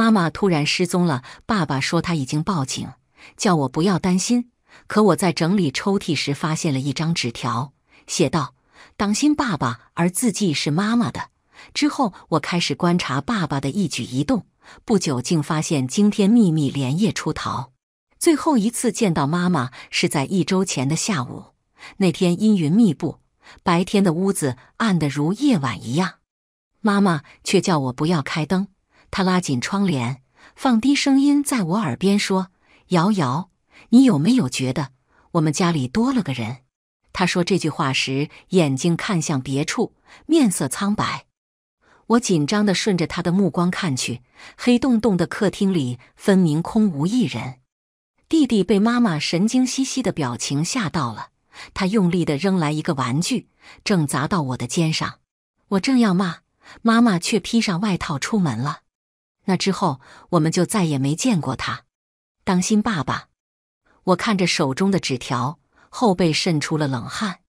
妈妈突然失踪了。爸爸说他已经报警，叫我不要担心。可我在整理抽屉时，发现了一张纸条，写道：“当心爸爸。”而字迹是妈妈的。之后，我开始观察爸爸的一举一动。不久，竟发现惊天秘密，连夜出逃。最后一次见到妈妈是在一周前的下午。那天阴云密布，白天的屋子暗得如夜晚一样。妈妈却叫我不要开灯。他拉紧窗帘，放低声音，在我耳边说：“瑶瑶，你有没有觉得我们家里多了个人？”他说这句话时，眼睛看向别处，面色苍白。我紧张地顺着他的目光看去，黑洞洞的客厅里分明空无一人。弟弟被妈妈神经兮兮的表情吓到了，他用力地扔来一个玩具，正砸到我的肩上。我正要骂妈妈，却披上外套出门了。那之后，我们就再也没见过他。当心，爸爸！我看着手中的纸条，后背渗出了冷汗。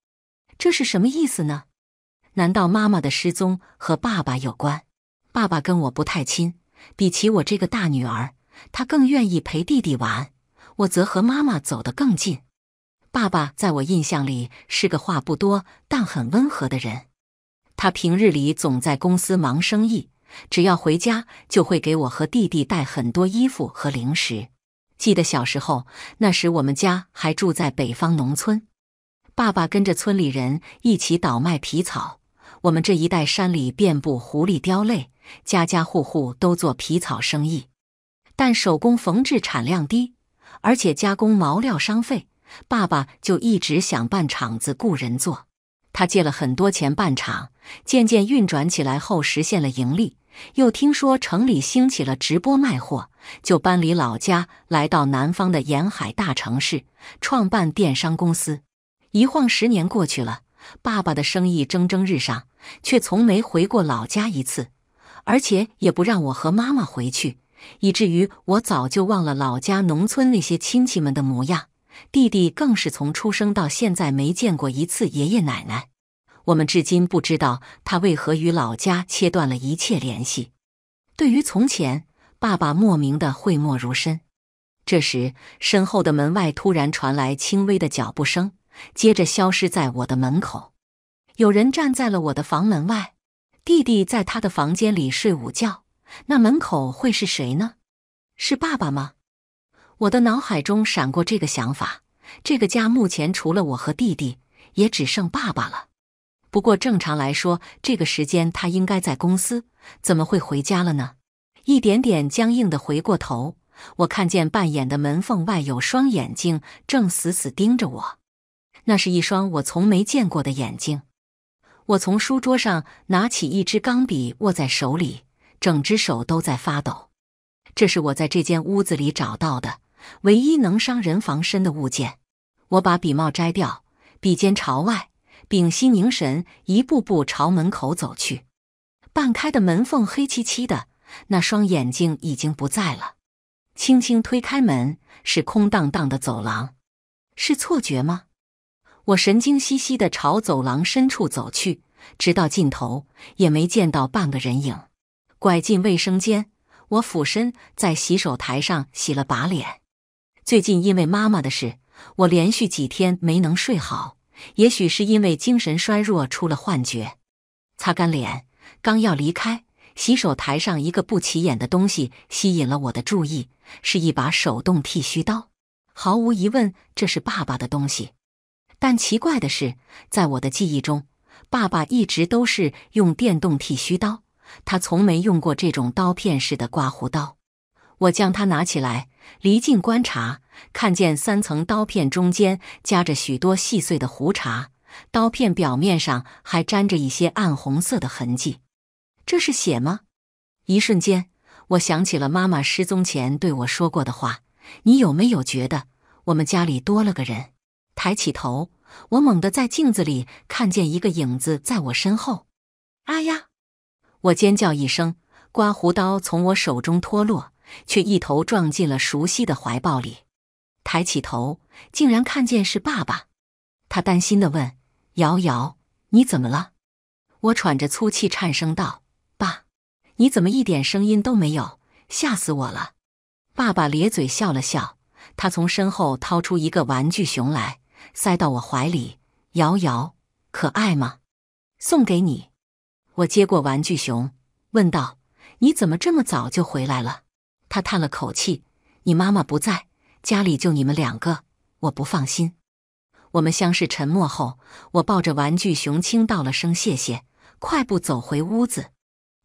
这是什么意思呢？难道妈妈的失踪和爸爸有关？爸爸跟我不太亲，比起我这个大女儿，他更愿意陪弟弟玩。我则和妈妈走得更近。爸爸在我印象里是个话不多但很温和的人。他平日里总在公司忙生意。只要回家，就会给我和弟弟带很多衣服和零食。记得小时候，那时我们家还住在北方农村，爸爸跟着村里人一起倒卖皮草。我们这一带山里遍布狐狸、貂类，家家户户都做皮草生意。但手工缝制产量低，而且加工毛料伤费。爸爸就一直想办厂子雇人做。他借了很多钱办厂，渐渐运转起来后实现了盈利。又听说城里兴起了直播卖货，就搬离老家，来到南方的沿海大城市，创办电商公司。一晃十年过去了，爸爸的生意蒸蒸日上，却从没回过老家一次，而且也不让我和妈妈回去，以至于我早就忘了老家农村那些亲戚们的模样。弟弟更是从出生到现在没见过一次爷爷奶奶。我们至今不知道他为何与老家切断了一切联系。对于从前，爸爸莫名的讳莫如深。这时，身后的门外突然传来轻微的脚步声，接着消失在我的门口。有人站在了我的房门外。弟弟在他的房间里睡午觉，那门口会是谁呢？是爸爸吗？我的脑海中闪过这个想法。这个家目前除了我和弟弟，也只剩爸爸了。不过，正常来说，这个时间他应该在公司，怎么会回家了呢？一点点僵硬的回过头，我看见扮演的门缝外有双眼睛正死死盯着我。那是一双我从没见过的眼睛。我从书桌上拿起一支钢笔，握在手里，整只手都在发抖。这是我在这间屋子里找到的唯一能伤人防身的物件。我把笔帽摘掉，笔尖朝外。屏息凝神，一步步朝门口走去。半开的门缝黑漆漆的，那双眼睛已经不在了。轻轻推开门，是空荡荡的走廊。是错觉吗？我神经兮兮的朝走廊深处走去，直到尽头也没见到半个人影。拐进卫生间，我俯身在洗手台上洗了把脸。最近因为妈妈的事，我连续几天没能睡好。也许是因为精神衰弱出了幻觉，擦干脸，刚要离开，洗手台上一个不起眼的东西吸引了我的注意，是一把手动剃须刀。毫无疑问，这是爸爸的东西。但奇怪的是，在我的记忆中，爸爸一直都是用电动剃须刀，他从没用过这种刀片式的刮胡刀。我将它拿起来，离近观察。看见三层刀片中间夹着许多细碎的胡茬，刀片表面上还沾着一些暗红色的痕迹，这是血吗？一瞬间，我想起了妈妈失踪前对我说过的话：“你有没有觉得我们家里多了个人？”抬起头，我猛地在镜子里看见一个影子在我身后。啊呀！我尖叫一声，刮胡刀从我手中脱落，却一头撞进了熟悉的怀抱里。抬起头，竟然看见是爸爸。他担心的问：“瑶瑶，你怎么了？”我喘着粗气，颤声道：“爸，你怎么一点声音都没有？吓死我了！”爸爸咧嘴笑了笑，他从身后掏出一个玩具熊来，塞到我怀里。瑶瑶，可爱吗？送给你。我接过玩具熊，问道：“你怎么这么早就回来了？”他叹了口气：“你妈妈不在。”家里就你们两个，我不放心。我们相视沉默后，我抱着玩具熊，轻道了声谢谢，快步走回屋子。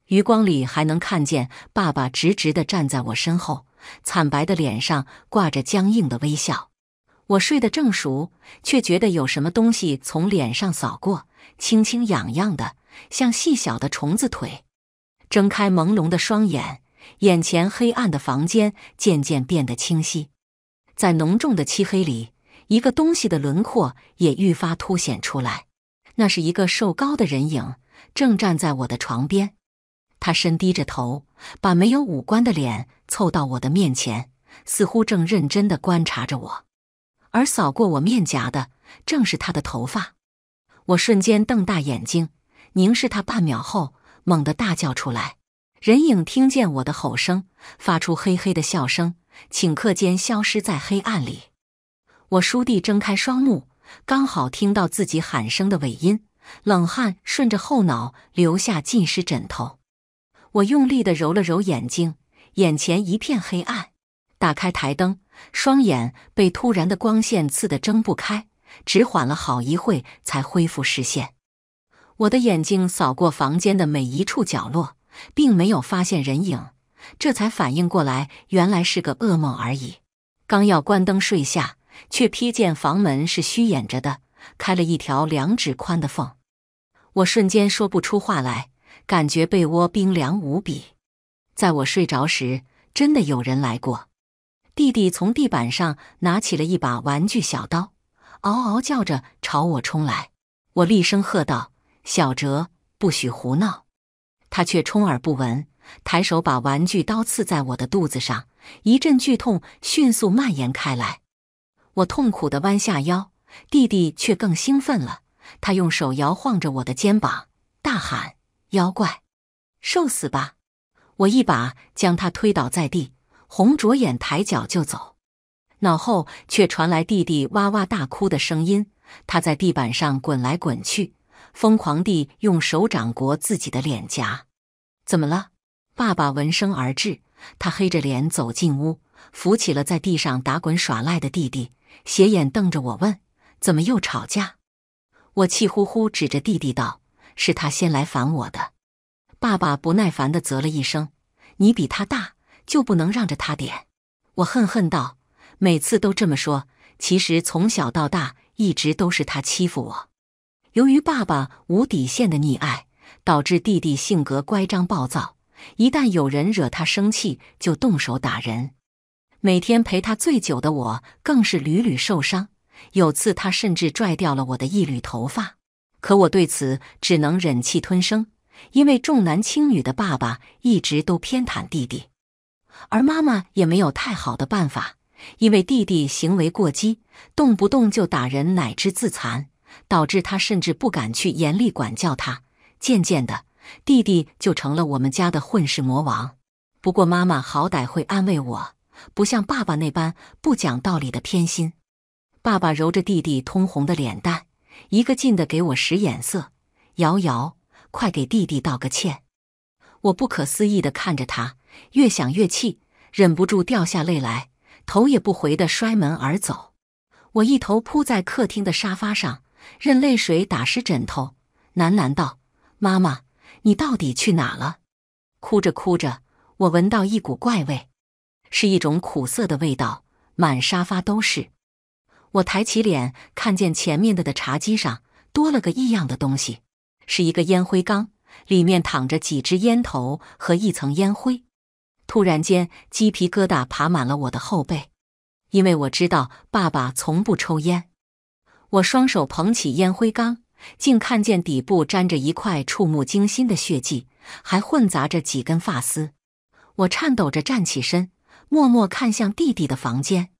余光里还能看见爸爸直直的站在我身后，惨白的脸上挂着僵硬的微笑。我睡得正熟，却觉得有什么东西从脸上扫过，轻轻痒痒的，像细小的虫子腿。睁开朦胧的双眼，眼前黑暗的房间渐渐变得清晰。在浓重的漆黑里，一个东西的轮廓也愈发凸显出来。那是一个瘦高的人影，正站在我的床边。他深低着头，把没有五官的脸凑到我的面前，似乎正认真地观察着我。而扫过我面颊的，正是他的头发。我瞬间瞪大眼睛，凝视他半秒后，猛地大叫出来。人影听见我的吼声，发出嘿嘿的笑声。顷刻间消失在黑暗里，我倏地睁开双目，刚好听到自己喊声的尾音，冷汗顺着后脑流下，浸湿枕头。我用力地揉了揉眼睛，眼前一片黑暗。打开台灯，双眼被突然的光线刺得睁不开，只缓了好一会才恢复视线。我的眼睛扫过房间的每一处角落，并没有发现人影。这才反应过来，原来是个噩梦而已。刚要关灯睡下，却瞥见房门是虚掩着的，开了一条两指宽的缝。我瞬间说不出话来，感觉被窝冰凉无比。在我睡着时，真的有人来过。弟弟从地板上拿起了一把玩具小刀，嗷嗷叫着朝我冲来。我厉声喝道：“小哲，不许胡闹！”他却充耳不闻。抬手把玩具刀刺在我的肚子上，一阵剧痛迅速蔓延开来。我痛苦地弯下腰，弟弟却更兴奋了。他用手摇晃着我的肩膀，大喊：“妖怪，受死吧！”我一把将他推倒在地，红着眼抬脚就走。脑后却传来弟弟哇哇大哭的声音。他在地板上滚来滚去，疯狂地用手掌掴自己的脸颊。怎么了？爸爸闻声而至，他黑着脸走进屋，扶起了在地上打滚耍赖的弟弟，斜眼瞪着我问：“怎么又吵架？”我气呼呼指着弟弟道：“是他先来烦我的。”爸爸不耐烦地啧了一声：“你比他大，就不能让着他点？”我恨恨道：“每次都这么说，其实从小到大一直都是他欺负我。”由于爸爸无底线的溺爱，导致弟弟性格乖张暴躁。一旦有人惹他生气，就动手打人。每天陪他醉酒的我，更是屡屡受伤。有次他甚至拽掉了我的一缕头发，可我对此只能忍气吞声。因为重男轻女的爸爸一直都偏袒弟弟，而妈妈也没有太好的办法，因为弟弟行为过激，动不动就打人乃至自残，导致他甚至不敢去严厉管教他。渐渐的。弟弟就成了我们家的混世魔王。不过妈妈好歹会安慰我，不像爸爸那般不讲道理的偏心。爸爸揉着弟弟通红的脸蛋，一个劲的给我使眼色：“瑶瑶，快给弟弟道个歉。”我不可思议地看着他，越想越气，忍不住掉下泪来，头也不回地摔门而走。我一头扑在客厅的沙发上，任泪水打湿枕头，喃喃道：“妈妈。”你到底去哪了？哭着哭着，我闻到一股怪味，是一种苦涩的味道，满沙发都是。我抬起脸，看见前面的的茶几上多了个异样的东西，是一个烟灰缸，里面躺着几支烟头和一层烟灰。突然间，鸡皮疙瘩爬满了我的后背，因为我知道爸爸从不抽烟。我双手捧起烟灰缸。竟看见底部沾着一块触目惊心的血迹，还混杂着几根发丝。我颤抖着站起身，默默看向弟弟的房间，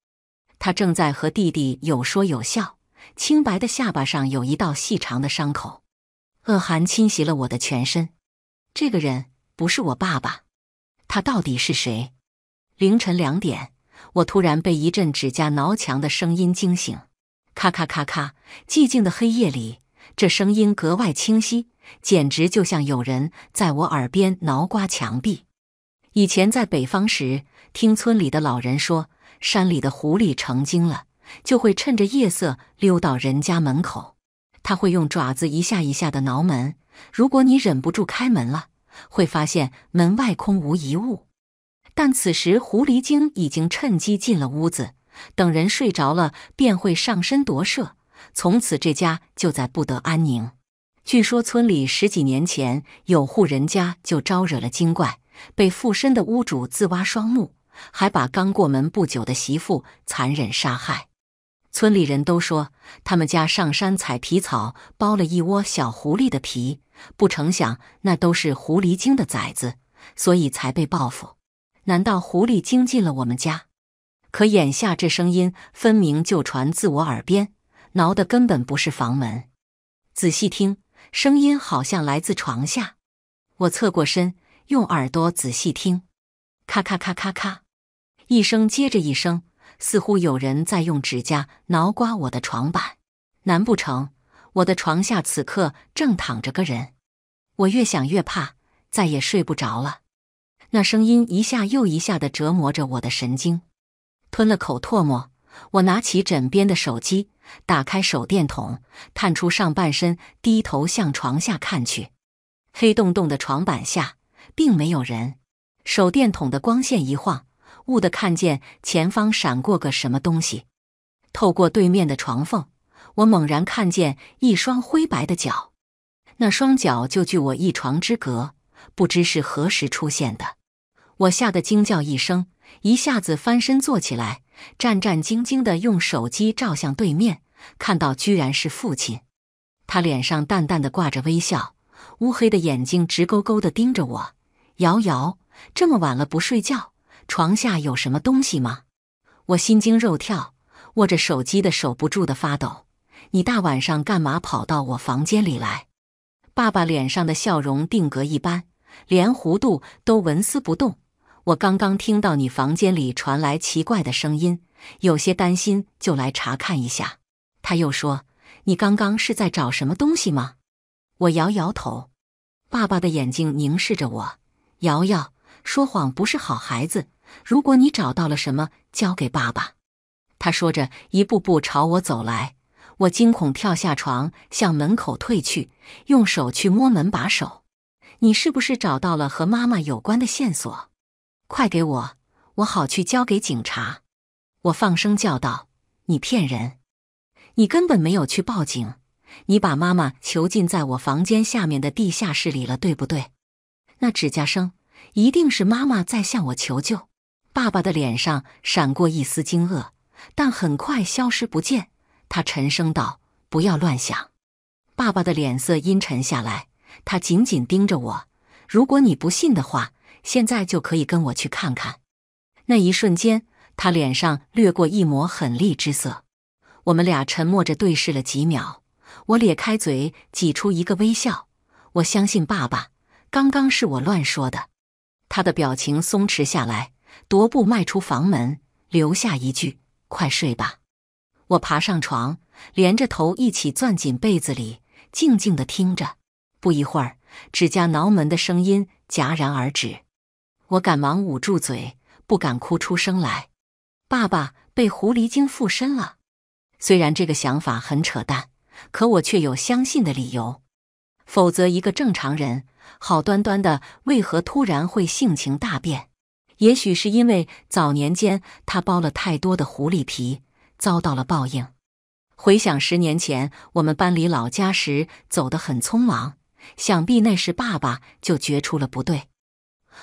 他正在和弟弟有说有笑。清白的下巴上有一道细长的伤口。恶寒侵袭了我的全身。这个人不是我爸爸，他到底是谁？凌晨两点，我突然被一阵指甲挠墙的声音惊醒。咔咔咔咔，寂静的黑夜里。这声音格外清晰，简直就像有人在我耳边挠刮墙壁。以前在北方时，听村里的老人说，山里的狐狸成精了，就会趁着夜色溜到人家门口，他会用爪子一下一下的挠门。如果你忍不住开门了，会发现门外空无一物。但此时狐狸精已经趁机进了屋子，等人睡着了，便会上身夺舍。从此这家就在不得安宁。据说村里十几年前有户人家就招惹了精怪，被附身的屋主自挖双目，还把刚过门不久的媳妇残忍杀害。村里人都说，他们家上山采皮草，剥了一窝小狐狸的皮，不成想那都是狐狸精的崽子，所以才被报复。难道狐狸精进了我们家？可眼下这声音分明就传自我耳边。挠的根本不是房门，仔细听，声音好像来自床下。我侧过身，用耳朵仔细听，咔咔咔咔咔，一声接着一声，似乎有人在用指甲挠刮我的床板。难不成我的床下此刻正躺着个人？我越想越怕，再也睡不着了。那声音一下又一下的折磨着我的神经，吞了口唾沫。我拿起枕边的手机，打开手电筒，探出上半身，低头向床下看去。黑洞洞的床板下并没有人。手电筒的光线一晃，雾地看见前方闪过个什么东西。透过对面的床缝，我猛然看见一双灰白的脚。那双脚就距我一床之隔，不知是何时出现的。我吓得惊叫一声，一下子翻身坐起来。战战兢兢地用手机照向对面，看到居然是父亲。他脸上淡淡的挂着微笑，乌黑的眼睛直勾勾地盯着我。瑶瑶，这么晚了不睡觉，床下有什么东西吗？我心惊肉跳，握着手机的手不住地发抖。你大晚上干嘛跑到我房间里来？爸爸脸上的笑容定格一般，连弧度都纹丝不动。我刚刚听到你房间里传来奇怪的声音，有些担心，就来查看一下。他又说：“你刚刚是在找什么东西吗？”我摇摇头。爸爸的眼睛凝视着我，瑶瑶说谎不是好孩子。如果你找到了什么，交给爸爸。他说着，一步步朝我走来。我惊恐跳下床，向门口退去，用手去摸门把手。你是不是找到了和妈妈有关的线索？快给我，我好去交给警察！我放声叫道：“你骗人！你根本没有去报警，你把妈妈囚禁在我房间下面的地下室里了，对不对？”那指甲声一定是妈妈在向我求救。爸爸的脸上闪过一丝惊愕，但很快消失不见。他沉声道：“不要乱想。”爸爸的脸色阴沉下来，他紧紧盯着我。如果你不信的话。现在就可以跟我去看看。那一瞬间，他脸上掠过一抹狠厉之色。我们俩沉默着对视了几秒，我咧开嘴挤出一个微笑。我相信爸爸，刚刚是我乱说的。他的表情松弛下来，踱步迈出房门，留下一句：“快睡吧。”我爬上床，连着头一起钻进被子里，静静的听着。不一会儿，指甲挠门的声音戛然而止。我赶忙捂住嘴，不敢哭出声来。爸爸被狐狸精附身了。虽然这个想法很扯淡，可我却有相信的理由。否则，一个正常人，好端端的，为何突然会性情大变？也许是因为早年间他剥了太多的狐狸皮，遭到了报应。回想十年前我们搬离老家时走得很匆忙，想必那时爸爸就觉出了不对。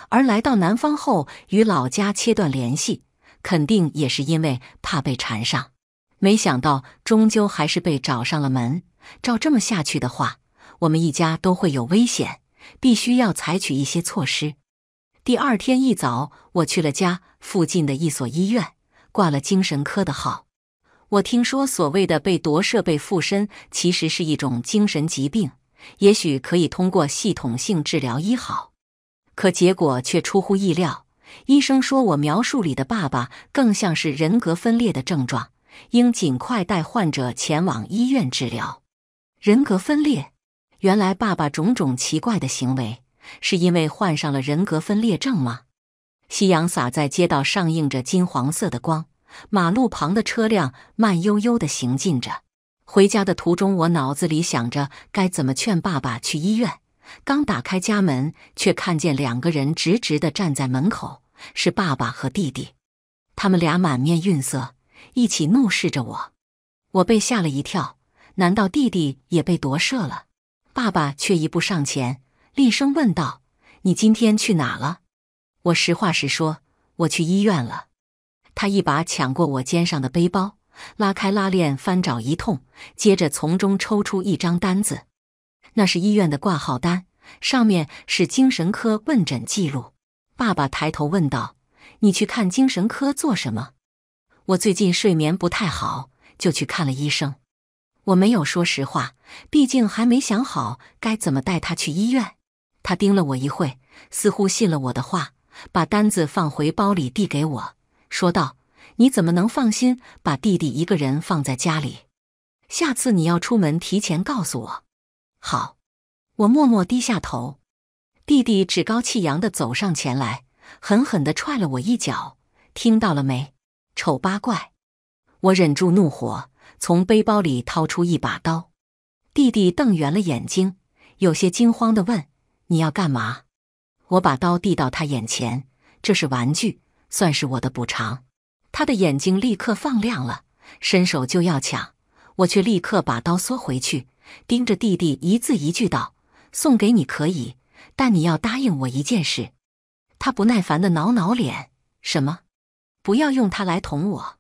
而来到南方后，与老家切断联系，肯定也是因为怕被缠上。没想到，终究还是被找上了门。照这么下去的话，我们一家都会有危险，必须要采取一些措施。第二天一早，我去了家附近的一所医院，挂了精神科的号。我听说，所谓的被夺舍、被附身，其实是一种精神疾病，也许可以通过系统性治疗医好。可结果却出乎意料，医生说：“我描述里的爸爸更像是人格分裂的症状，应尽快带患者前往医院治疗。”人格分裂？原来爸爸种种奇怪的行为是因为患上了人格分裂症吗？夕阳洒在街道上，映着金黄色的光，马路旁的车辆慢悠悠地行进着。回家的途中，我脑子里想着该怎么劝爸爸去医院。刚打开家门，却看见两个人直直的站在门口，是爸爸和弟弟。他们俩满面愠色，一起怒视着我。我被吓了一跳，难道弟弟也被夺舍了？爸爸却一步上前，厉声问道：“你今天去哪了？”我实话实说：“我去医院了。”他一把抢过我肩上的背包，拉开拉链翻找一通，接着从中抽出一张单子。那是医院的挂号单，上面是精神科问诊记录。爸爸抬头问道：“你去看精神科做什么？”我最近睡眠不太好，就去看了医生。我没有说实话，毕竟还没想好该怎么带他去医院。他盯了我一会似乎信了我的话，把单子放回包里，递给我，说道：“你怎么能放心把弟弟一个人放在家里？下次你要出门，提前告诉我。”好，我默默低下头。弟弟趾高气扬地走上前来，狠狠地踹了我一脚。听到了没，丑八怪？我忍住怒火，从背包里掏出一把刀。弟弟瞪圆了眼睛，有些惊慌地问：“你要干嘛？”我把刀递到他眼前：“这是玩具，算是我的补偿。”他的眼睛立刻放亮了，伸手就要抢，我却立刻把刀缩回去。盯着弟弟，一字一句道：“送给你可以，但你要答应我一件事。”他不耐烦的挠挠脸：“什么？不要用它来捅我。”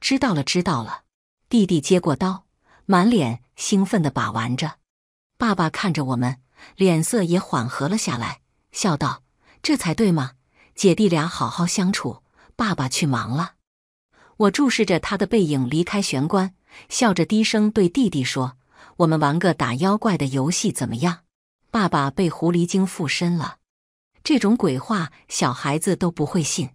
知道了，知道了。弟弟接过刀，满脸兴奋的把玩着。爸爸看着我们，脸色也缓和了下来，笑道：“这才对嘛，姐弟俩好好相处。”爸爸去忙了。我注视着他的背影离开玄关，笑着低声对弟弟说。我们玩个打妖怪的游戏怎么样？爸爸被狐狸精附身了，这种鬼话小孩子都不会信。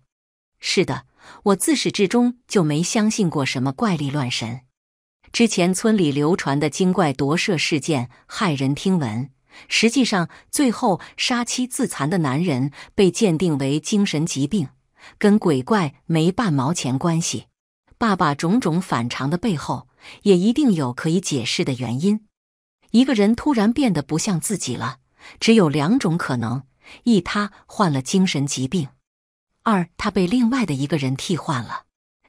是的，我自始至终就没相信过什么怪力乱神。之前村里流传的精怪夺舍事件骇人听闻，实际上最后杀妻自残的男人被鉴定为精神疾病，跟鬼怪没半毛钱关系。爸爸种种反常的背后，也一定有可以解释的原因。一个人突然变得不像自己了，只有两种可能：一，他患了精神疾病；二，他被另外的一个人替换了。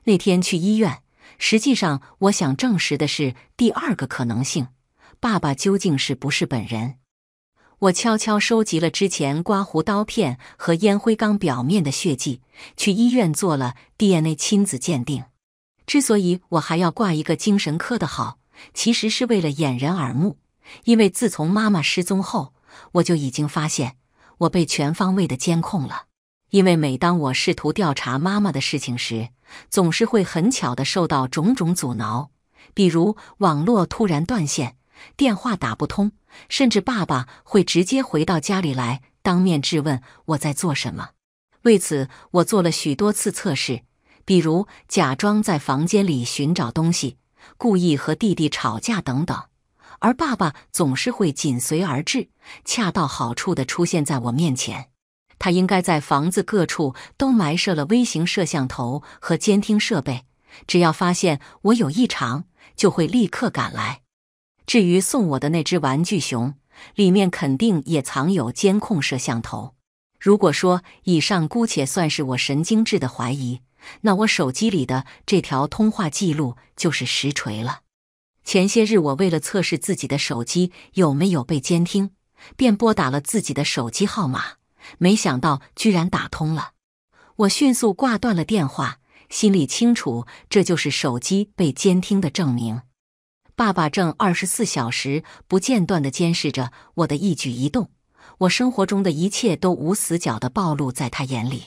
那天去医院，实际上我想证实的是第二个可能性：爸爸究竟是不是本人？我悄悄收集了之前刮胡刀片和烟灰缸表面的血迹，去医院做了 DNA 亲子鉴定。之所以我还要挂一个精神科的号，其实是为了掩人耳目。因为自从妈妈失踪后，我就已经发现我被全方位的监控了。因为每当我试图调查妈妈的事情时，总是会很巧的受到种种阻挠，比如网络突然断线，电话打不通，甚至爸爸会直接回到家里来当面质问我在做什么。为此，我做了许多次测试。比如假装在房间里寻找东西，故意和弟弟吵架等等，而爸爸总是会紧随而至，恰到好处地出现在我面前。他应该在房子各处都埋设了微型摄像头和监听设备，只要发现我有异常，就会立刻赶来。至于送我的那只玩具熊，里面肯定也藏有监控摄像头。如果说以上姑且算是我神经质的怀疑。那我手机里的这条通话记录就是实锤了。前些日，我为了测试自己的手机有没有被监听，便拨打了自己的手机号码，没想到居然打通了。我迅速挂断了电话，心里清楚，这就是手机被监听的证明。爸爸正二十四小时不间断的监视着我的一举一动，我生活中的一切都无死角的暴露在他眼里。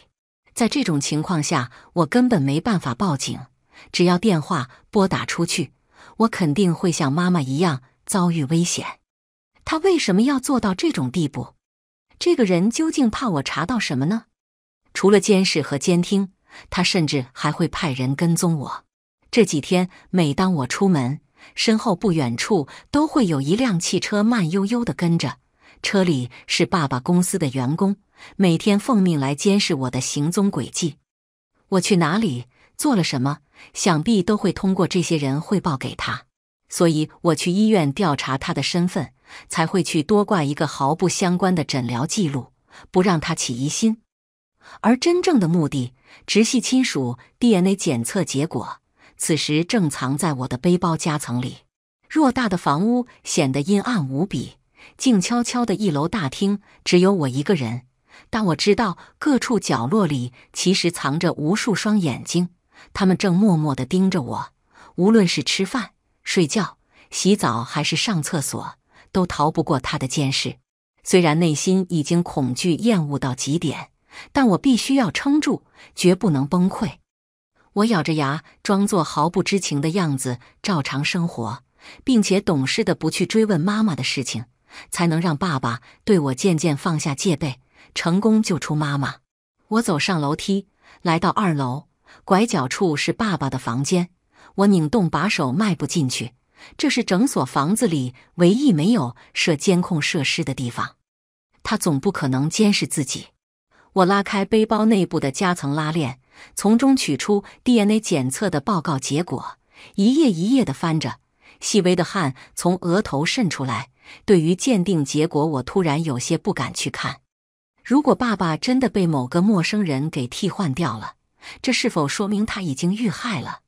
在这种情况下，我根本没办法报警。只要电话拨打出去，我肯定会像妈妈一样遭遇危险。他为什么要做到这种地步？这个人究竟怕我查到什么呢？除了监视和监听，他甚至还会派人跟踪我。这几天，每当我出门，身后不远处都会有一辆汽车慢悠悠地跟着，车里是爸爸公司的员工。每天奉命来监视我的行踪轨迹，我去哪里做了什么，想必都会通过这些人汇报给他。所以我去医院调查他的身份，才会去多挂一个毫不相关的诊疗记录，不让他起疑心。而真正的目的，直系亲属 DNA 检测结果，此时正藏在我的背包夹层里。偌大的房屋显得阴暗无比，静悄悄的一楼大厅只有我一个人。但我知道各处角落里其实藏着无数双眼睛，他们正默默的盯着我。无论是吃饭、睡觉、洗澡，还是上厕所，都逃不过他的监视。虽然内心已经恐惧、厌恶到极点，但我必须要撑住，绝不能崩溃。我咬着牙，装作毫不知情的样子，照常生活，并且懂事的不去追问妈妈的事情，才能让爸爸对我渐渐放下戒备。成功救出妈妈，我走上楼梯，来到二楼拐角处是爸爸的房间。我拧动把手，迈步进去。这是整所房子里唯一没有设监控设施的地方，他总不可能监视自己。我拉开背包内部的夹层拉链，从中取出 DNA 检测的报告结果，一页一页的翻着，细微的汗从额头渗出来。对于鉴定结果，我突然有些不敢去看。如果爸爸真的被某个陌生人给替换掉了，这是否说明他已经遇害了？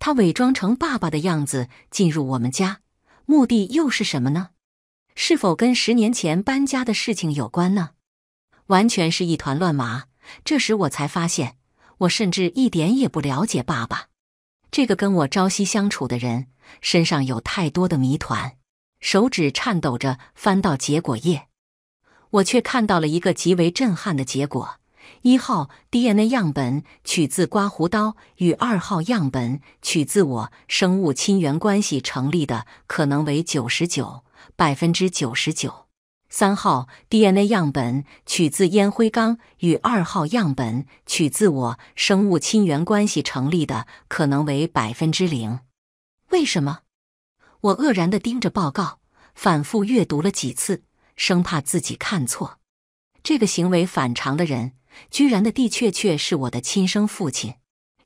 他伪装成爸爸的样子进入我们家，目的又是什么呢？是否跟十年前搬家的事情有关呢？完全是一团乱麻。这时我才发现，我甚至一点也不了解爸爸，这个跟我朝夕相处的人身上有太多的谜团。手指颤抖着翻到结果页。我却看到了一个极为震撼的结果：一号 DNA 样本取自刮胡刀，与二号样本取自我生物亲缘关系成立的可能为九十九百分之九十九；三号 DNA 样本取自烟灰缸，与二号样本取自我生物亲缘关系成立的可能为百分之零。为什么？我愕然地盯着报告，反复阅读了几次。生怕自己看错，这个行为反常的人，居然的的确确是我的亲生父亲。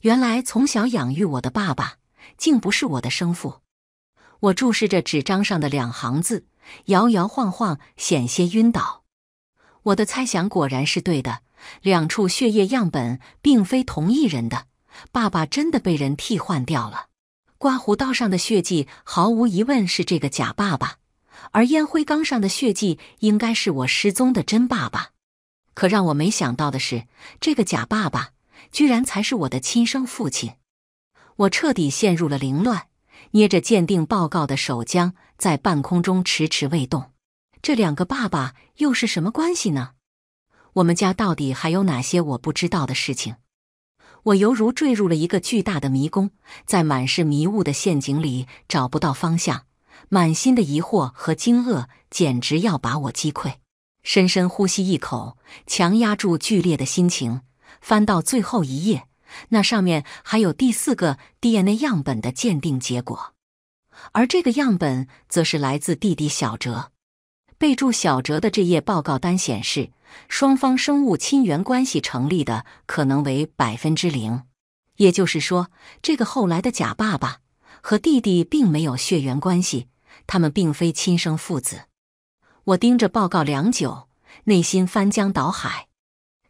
原来从小养育我的爸爸，竟不是我的生父。我注视着纸张上的两行字，摇摇晃晃，险些晕倒。我的猜想果然是对的，两处血液样本并非同一人的。爸爸真的被人替换掉了。刮胡刀上的血迹，毫无疑问是这个假爸爸。而烟灰缸上的血迹应该是我失踪的真爸爸，可让我没想到的是，这个假爸爸居然才是我的亲生父亲。我彻底陷入了凌乱，捏着鉴定报告的手僵在半空中，迟迟未动。这两个爸爸又是什么关系呢？我们家到底还有哪些我不知道的事情？我犹如坠入了一个巨大的迷宫，在满是迷雾的陷阱里找不到方向。满心的疑惑和惊愕，简直要把我击溃。深深呼吸一口，强压住剧烈的心情，翻到最后一页，那上面还有第四个 DNA 样本的鉴定结果，而这个样本则是来自弟弟小哲。备注小哲的这页报告单显示，双方生物亲缘关系成立的可能为百分之零，也就是说，这个后来的假爸爸和弟弟并没有血缘关系。他们并非亲生父子。我盯着报告良久，内心翻江倒海。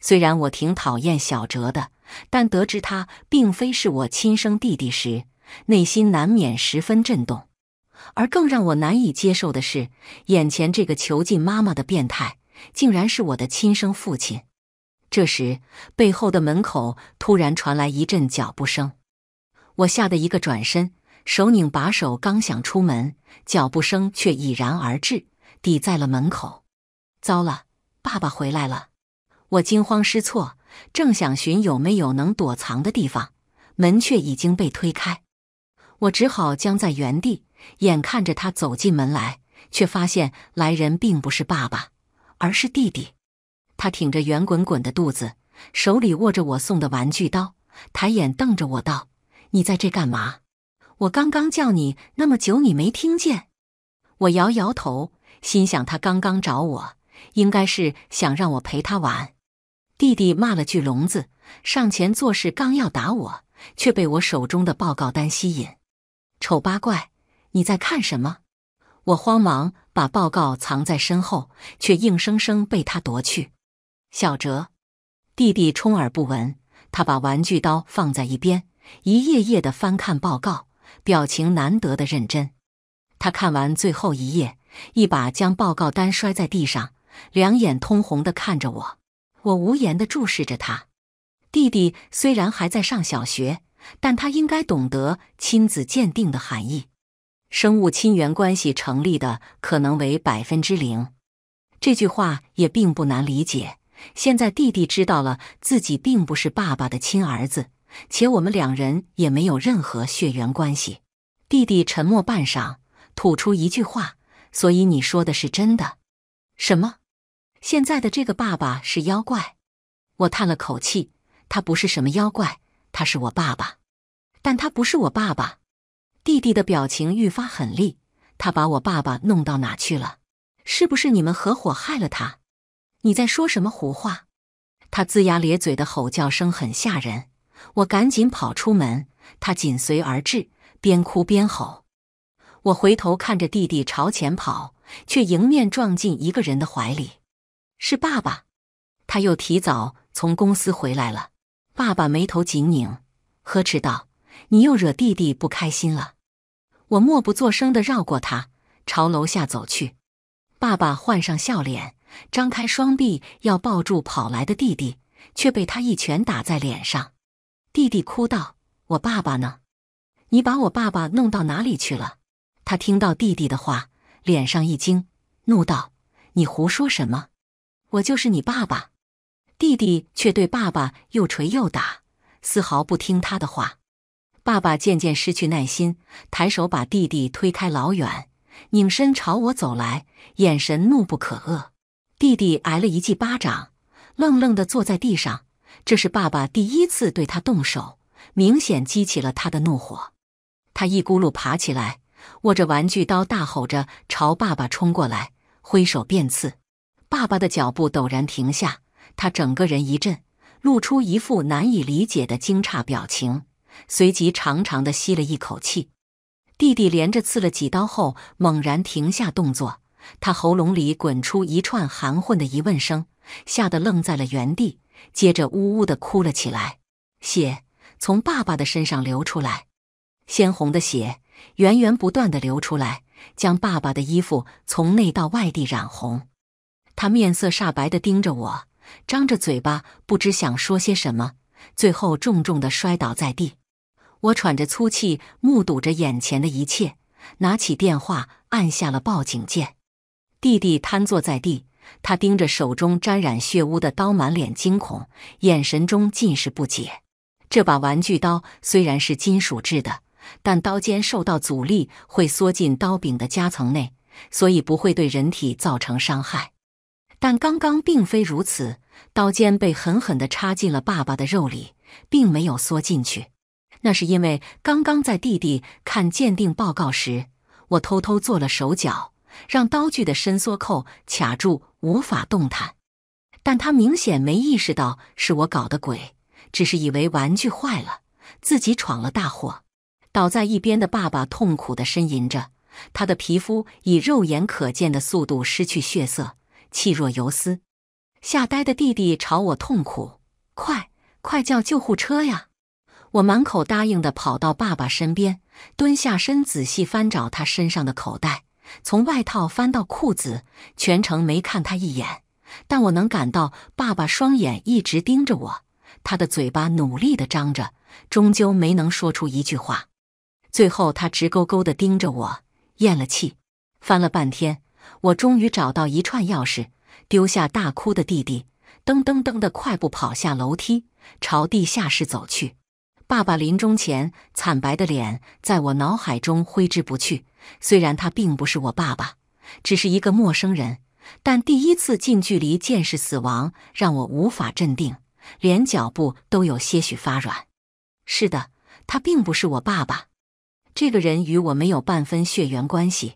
虽然我挺讨厌小哲的，但得知他并非是我亲生弟弟时，内心难免十分震动。而更让我难以接受的是，眼前这个囚禁妈妈的变态，竟然是我的亲生父亲。这时，背后的门口突然传来一阵脚步声，我吓得一个转身。手拧把手，刚想出门，脚步声却已然而至，抵在了门口。糟了，爸爸回来了！我惊慌失措，正想寻有没有能躲藏的地方，门却已经被推开。我只好僵在原地，眼看着他走进门来，却发现来人并不是爸爸，而是弟弟。他挺着圆滚滚的肚子，手里握着我送的玩具刀，抬眼瞪着我道：“你在这干嘛？”我刚刚叫你那么久，你没听见？我摇摇头，心想他刚刚找我，应该是想让我陪他玩。弟弟骂了句“聋子”，上前做事，刚要打我，却被我手中的报告单吸引。丑八怪，你在看什么？我慌忙把报告藏在身后，却硬生生被他夺去。小哲，弟弟充耳不闻，他把玩具刀放在一边，一页页的翻看报告。表情难得的认真，他看完最后一页，一把将报告单摔在地上，两眼通红的看着我。我无言的注视着他。弟弟虽然还在上小学，但他应该懂得亲子鉴定的含义。生物亲缘关系成立的可能为百分之零，这句话也并不难理解。现在弟弟知道了自己并不是爸爸的亲儿子。且我们两人也没有任何血缘关系。弟弟沉默半晌，吐出一句话：“所以你说的是真的？”什么？现在的这个爸爸是妖怪？我叹了口气：“他不是什么妖怪，他是我爸爸，但他不是我爸爸。”弟弟的表情愈发狠厉：“他把我爸爸弄到哪去了？是不是你们合伙害了他？你在说什么胡话？”他龇牙咧嘴的吼叫声很吓人。我赶紧跑出门，他紧随而至，边哭边吼。我回头看着弟弟朝前跑，却迎面撞进一个人的怀里，是爸爸。他又提早从公司回来了。爸爸眉头紧拧，呵斥道：“你又惹弟弟不开心了。”我默不作声地绕过他，朝楼下走去。爸爸换上笑脸，张开双臂要抱住跑来的弟弟，却被他一拳打在脸上。弟弟哭道：“我爸爸呢？你把我爸爸弄到哪里去了？”他听到弟弟的话，脸上一惊，怒道：“你胡说什么？我就是你爸爸！”弟弟却对爸爸又捶又打，丝毫不听他的话。爸爸渐渐失去耐心，抬手把弟弟推开老远，拧身朝我走来，眼神怒不可遏。弟弟挨了一记巴掌，愣愣的坐在地上。这是爸爸第一次对他动手，明显激起了他的怒火。他一咕噜爬起来，握着玩具刀，大吼着朝爸爸冲过来，挥手便刺。爸爸的脚步陡然停下，他整个人一震，露出一副难以理解的惊诧表情，随即长长的吸了一口气。弟弟连着刺了几刀后，猛然停下动作，他喉咙里滚出一串含混的疑问声，吓得愣在了原地。接着呜呜的哭了起来，血从爸爸的身上流出来，鲜红的血源源不断的流出来，将爸爸的衣服从内到外地染红。他面色煞白的盯着我，张着嘴巴不知想说些什么，最后重重的摔倒在地。我喘着粗气，目睹着眼前的一切，拿起电话按下了报警键。弟弟瘫坐在地。他盯着手中沾染血污的刀，满脸惊恐，眼神中尽是不解。这把玩具刀虽然是金属制的，但刀尖受到阻力会缩进刀柄的夹层内，所以不会对人体造成伤害。但刚刚并非如此，刀尖被狠狠地插进了爸爸的肉里，并没有缩进去。那是因为刚刚在弟弟看鉴定报告时，我偷偷做了手脚。让刀具的伸缩扣卡住，无法动弹。但他明显没意识到是我搞的鬼，只是以为玩具坏了，自己闯了大祸。倒在一边的爸爸痛苦的呻吟着，他的皮肤以肉眼可见的速度失去血色，气若游丝。吓呆的弟弟朝我痛苦：“快快叫救护车呀！”我满口答应的跑到爸爸身边，蹲下身仔细翻找他身上的口袋。从外套翻到裤子，全程没看他一眼，但我能感到爸爸双眼一直盯着我，他的嘴巴努力的张着，终究没能说出一句话。最后他直勾勾的盯着我，咽了气，翻了半天，我终于找到一串钥匙，丢下大哭的弟弟，噔噔噔的快步跑下楼梯，朝地下室走去。爸爸临终前惨白的脸在我脑海中挥之不去。虽然他并不是我爸爸，只是一个陌生人，但第一次近距离见识死亡，让我无法镇定，连脚步都有些许发软。是的，他并不是我爸爸。这个人与我没有半分血缘关系。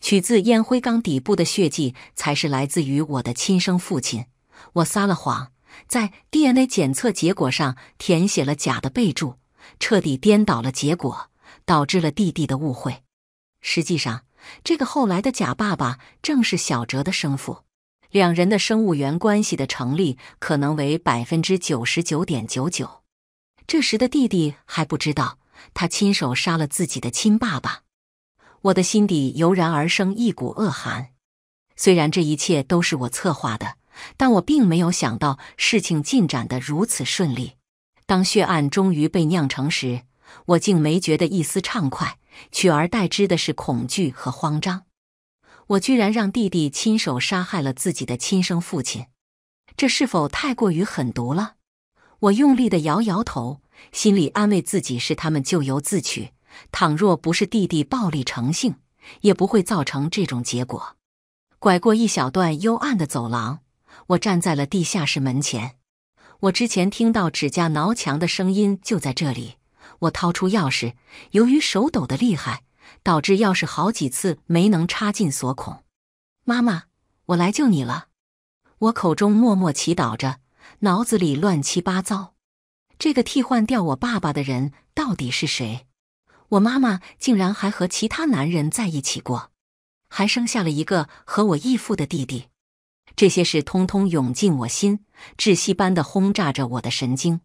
取自烟灰缸底部的血迹，才是来自于我的亲生父亲。我撒了谎，在 DNA 检测结果上填写了假的备注。彻底颠倒了结果，导致了弟弟的误会。实际上，这个后来的假爸爸正是小哲的生父，两人的生物缘关系的成立可能为百分之九十九点九九。这时的弟弟还不知道他亲手杀了自己的亲爸爸。我的心底油然而生一股恶寒。虽然这一切都是我策划的，但我并没有想到事情进展的如此顺利。当血案终于被酿成时，我竟没觉得一丝畅快，取而代之的是恐惧和慌张。我居然让弟弟亲手杀害了自己的亲生父亲，这是否太过于狠毒了？我用力的摇摇头，心里安慰自己是他们咎由自取。倘若不是弟弟暴力成性，也不会造成这种结果。拐过一小段幽暗的走廊，我站在了地下室门前。我之前听到指甲挠墙的声音，就在这里。我掏出钥匙，由于手抖得厉害，导致钥匙好几次没能插进锁孔。妈妈，我来救你了！我口中默默祈祷着，脑子里乱七八糟。这个替换掉我爸爸的人到底是谁？我妈妈竟然还和其他男人在一起过，还生下了一个和我义父的弟弟。这些事通通涌进我心，窒息般的轰炸着我的神经。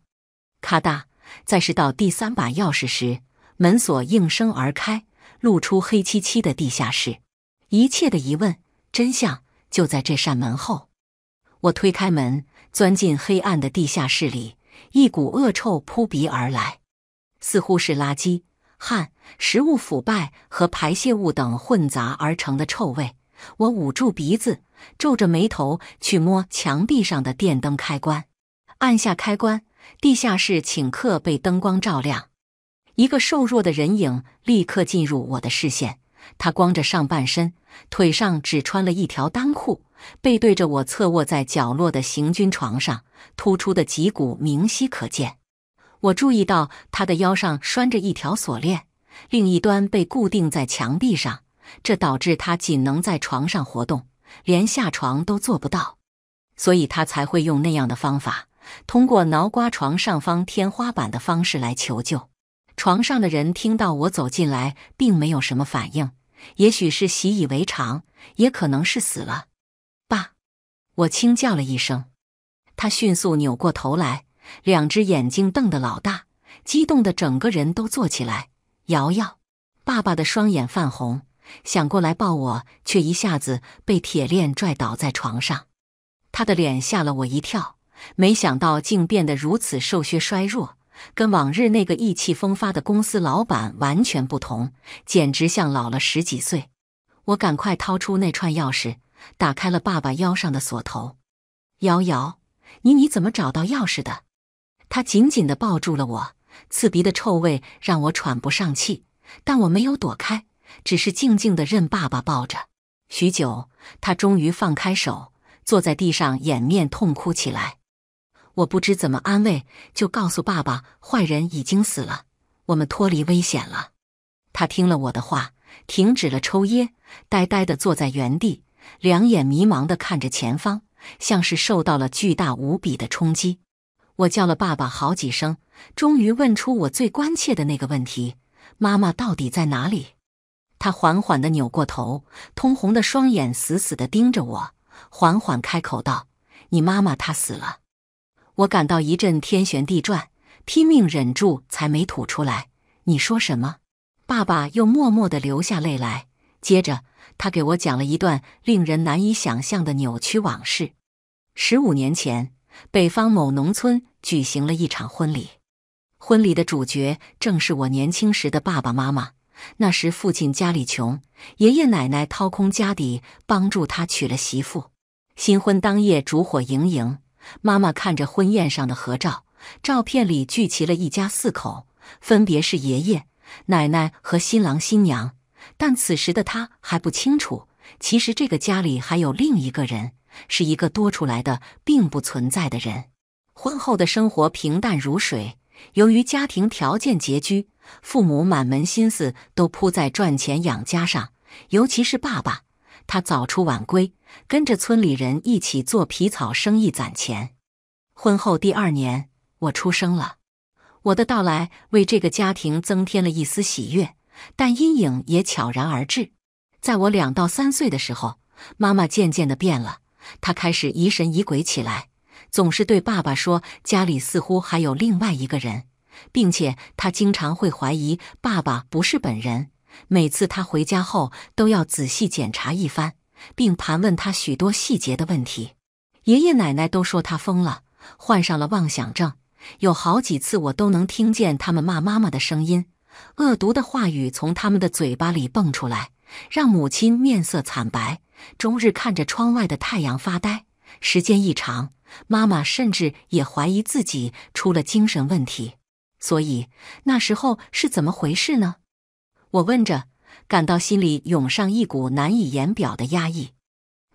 咔嗒，在试到第三把钥匙时，门锁应声而开，露出黑漆漆的地下室。一切的疑问、真相就在这扇门后。我推开门，钻进黑暗的地下室里，一股恶臭扑鼻而来，似乎是垃圾、汗、食物腐败和排泄物等混杂而成的臭味。我捂住鼻子。皱着眉头去摸墙壁上的电灯开关，按下开关，地下室顷刻被灯光照亮。一个瘦弱的人影立刻进入我的视线。他光着上半身，腿上只穿了一条单裤，背对着我侧卧在角落的行军床上，突出的脊骨明晰可见。我注意到他的腰上拴着一条锁链，另一端被固定在墙壁上，这导致他仅能在床上活动。连下床都做不到，所以他才会用那样的方法，通过挠刮床上方天花板的方式来求救。床上的人听到我走进来，并没有什么反应，也许是习以为常，也可能是死了。爸，我轻叫了一声，他迅速扭过头来，两只眼睛瞪得老大，激动的整个人都坐起来。瑶瑶，爸爸的双眼泛红。想过来抱我，却一下子被铁链拽倒在床上。他的脸吓了我一跳，没想到竟变得如此瘦削衰弱，跟往日那个意气风发的公司老板完全不同，简直像老了十几岁。我赶快掏出那串钥匙，打开了爸爸腰上的锁头。瑶瑶，你你怎么找到钥匙的？他紧紧地抱住了我，刺鼻的臭味让我喘不上气，但我没有躲开。只是静静的任爸爸抱着，许久，他终于放开手，坐在地上掩面痛哭起来。我不知怎么安慰，就告诉爸爸：“坏人已经死了，我们脱离危险了。”他听了我的话，停止了抽噎，呆呆的坐在原地，两眼迷茫的看着前方，像是受到了巨大无比的冲击。我叫了爸爸好几声，终于问出我最关切的那个问题：“妈妈到底在哪里？”他缓缓的扭过头，通红的双眼死死的盯着我，缓缓开口道：“你妈妈她死了。”我感到一阵天旋地转，拼命忍住才没吐出来。“你说什么？”爸爸又默默的流下泪来。接着，他给我讲了一段令人难以想象的扭曲往事。十五年前，北方某农村举行了一场婚礼，婚礼的主角正是我年轻时的爸爸妈妈。那时，父亲家里穷，爷爷奶奶掏空家底帮助他娶了媳妇。新婚当夜，烛火盈盈。妈妈看着婚宴上的合照，照片里聚齐了一家四口，分别是爷爷、奶奶和新郎新娘。但此时的他还不清楚，其实这个家里还有另一个人，是一个多出来的并不存在的人。婚后的生活平淡如水，由于家庭条件拮据。父母满门心思都扑在赚钱养家上，尤其是爸爸，他早出晚归，跟着村里人一起做皮草生意攒钱。婚后第二年，我出生了，我的到来为这个家庭增添了一丝喜悦，但阴影也悄然而至。在我两到三岁的时候，妈妈渐渐地变了，她开始疑神疑鬼起来，总是对爸爸说家里似乎还有另外一个人。并且他经常会怀疑爸爸不是本人，每次他回家后都要仔细检查一番，并盘问他许多细节的问题。爷爷奶奶都说他疯了，患上了妄想症。有好几次，我都能听见他们骂妈妈的声音，恶毒的话语从他们的嘴巴里蹦出来，让母亲面色惨白，终日看着窗外的太阳发呆。时间一长，妈妈甚至也怀疑自己出了精神问题。所以那时候是怎么回事呢？我问着，感到心里涌上一股难以言表的压抑。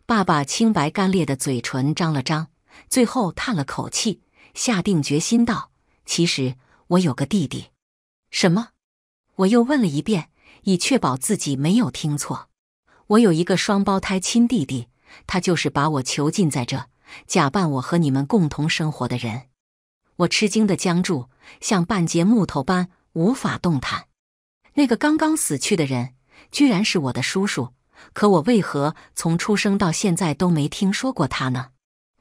爸爸清白干裂的嘴唇张了张，最后叹了口气，下定决心道：“其实我有个弟弟。”什么？我又问了一遍，以确保自己没有听错。我有一个双胞胎亲弟弟，他就是把我囚禁在这，假扮我和你们共同生活的人。我吃惊的僵住，像半截木头般无法动弹。那个刚刚死去的人，居然是我的叔叔。可我为何从出生到现在都没听说过他呢？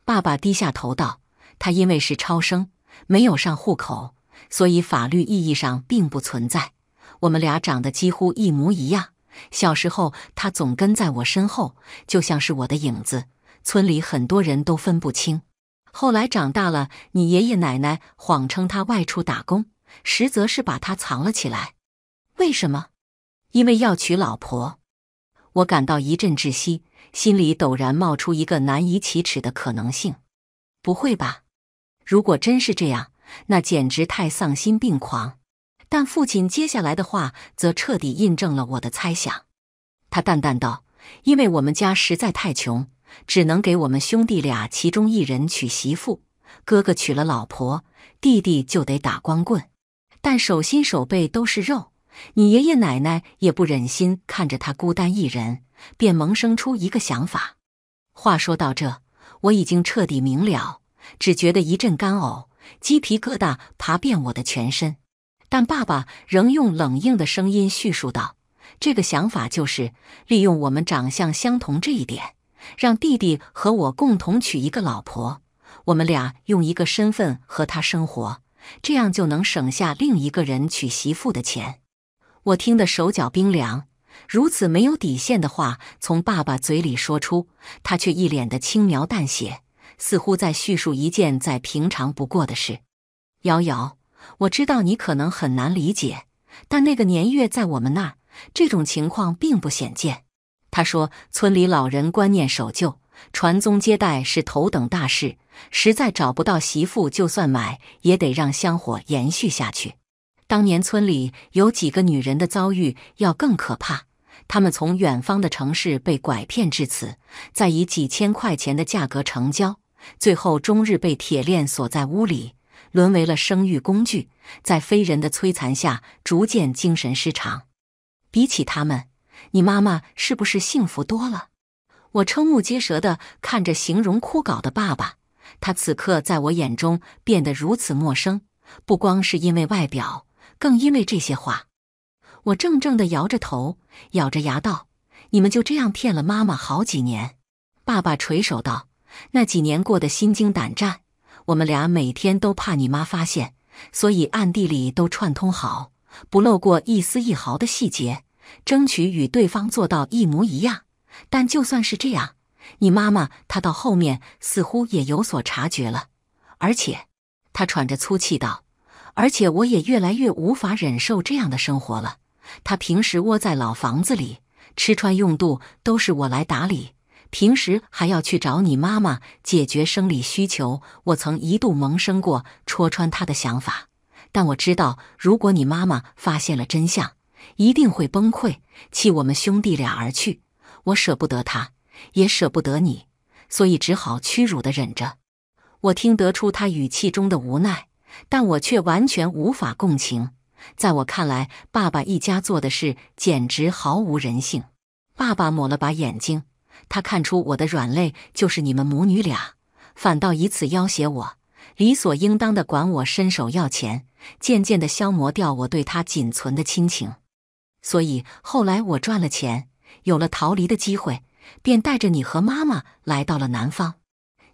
爸爸低下头道：“他因为是超生，没有上户口，所以法律意义上并不存在。我们俩长得几乎一模一样，小时候他总跟在我身后，就像是我的影子。村里很多人都分不清。”后来长大了，你爷爷奶奶谎称他外出打工，实则是把他藏了起来。为什么？因为要娶老婆。我感到一阵窒息，心里陡然冒出一个难以启齿的可能性。不会吧？如果真是这样，那简直太丧心病狂。但父亲接下来的话则彻底印证了我的猜想。他淡淡道：“因为我们家实在太穷。”只能给我们兄弟俩其中一人娶媳妇，哥哥娶了老婆，弟弟就得打光棍。但手心手背都是肉，你爷爷奶奶也不忍心看着他孤单一人，便萌生出一个想法。话说到这，我已经彻底明了，只觉得一阵干呕，鸡皮疙瘩爬遍我的全身。但爸爸仍用冷硬的声音叙述道：“这个想法就是利用我们长相相同这一点。”让弟弟和我共同娶一个老婆，我们俩用一个身份和他生活，这样就能省下另一个人娶媳妇的钱。我听得手脚冰凉，如此没有底线的话从爸爸嘴里说出，他却一脸的轻描淡写，似乎在叙述一件再平常不过的事。瑶瑶，我知道你可能很难理解，但那个年月在我们那儿，这种情况并不鲜见。他说：“村里老人观念守旧，传宗接代是头等大事。实在找不到媳妇，就算买也得让香火延续下去。当年村里有几个女人的遭遇要更可怕，她们从远方的城市被拐骗至此，再以几千块钱的价格成交，最后终日被铁链锁在屋里，沦为了生育工具，在非人的摧残下，逐渐精神失常。比起他们。”你妈妈是不是幸福多了？我瞠目结舌的看着形容枯槁的爸爸，他此刻在我眼中变得如此陌生，不光是因为外表，更因为这些话。我怔怔的摇着头，咬着牙道：“你们就这样骗了妈妈好几年？”爸爸垂手道：“那几年过得心惊胆战，我们俩每天都怕你妈发现，所以暗地里都串通好，不漏过一丝一毫的细节。”争取与对方做到一模一样，但就算是这样，你妈妈她到后面似乎也有所察觉了。而且，他喘着粗气道：“而且我也越来越无法忍受这样的生活了。”他平时窝在老房子里，吃穿用度都是我来打理，平时还要去找你妈妈解决生理需求。我曾一度萌生过戳穿他的想法，但我知道，如果你妈妈发现了真相。一定会崩溃，弃我们兄弟俩而去。我舍不得他，也舍不得你，所以只好屈辱的忍着。我听得出他语气中的无奈，但我却完全无法共情。在我看来，爸爸一家做的事简直毫无人性。爸爸抹了把眼睛，他看出我的软肋就是你们母女俩，反倒以此要挟我，理所应当地管我伸手要钱，渐渐地消磨掉我对他仅存的亲情。所以后来我赚了钱，有了逃离的机会，便带着你和妈妈来到了南方。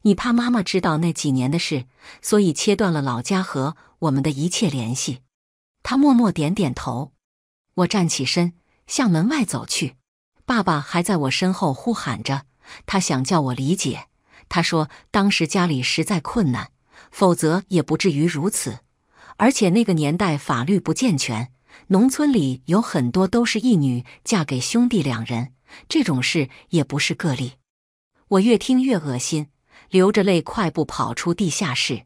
你怕妈妈知道那几年的事，所以切断了老家和我们的一切联系。他默默点点头。我站起身，向门外走去。爸爸还在我身后呼喊着，他想叫我理解。他说当时家里实在困难，否则也不至于如此。而且那个年代法律不健全。农村里有很多都是一女嫁给兄弟两人，这种事也不是个例。我越听越恶心，流着泪快步跑出地下室。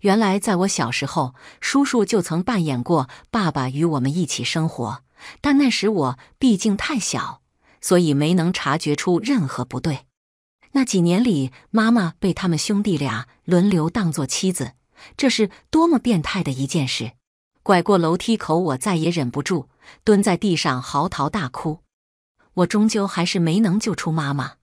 原来在我小时候，叔叔就曾扮演过爸爸，与我们一起生活。但那时我毕竟太小，所以没能察觉出任何不对。那几年里，妈妈被他们兄弟俩轮流当做妻子，这是多么变态的一件事！拐过楼梯口，我再也忍不住，蹲在地上嚎啕大哭。我终究还是没能救出妈妈。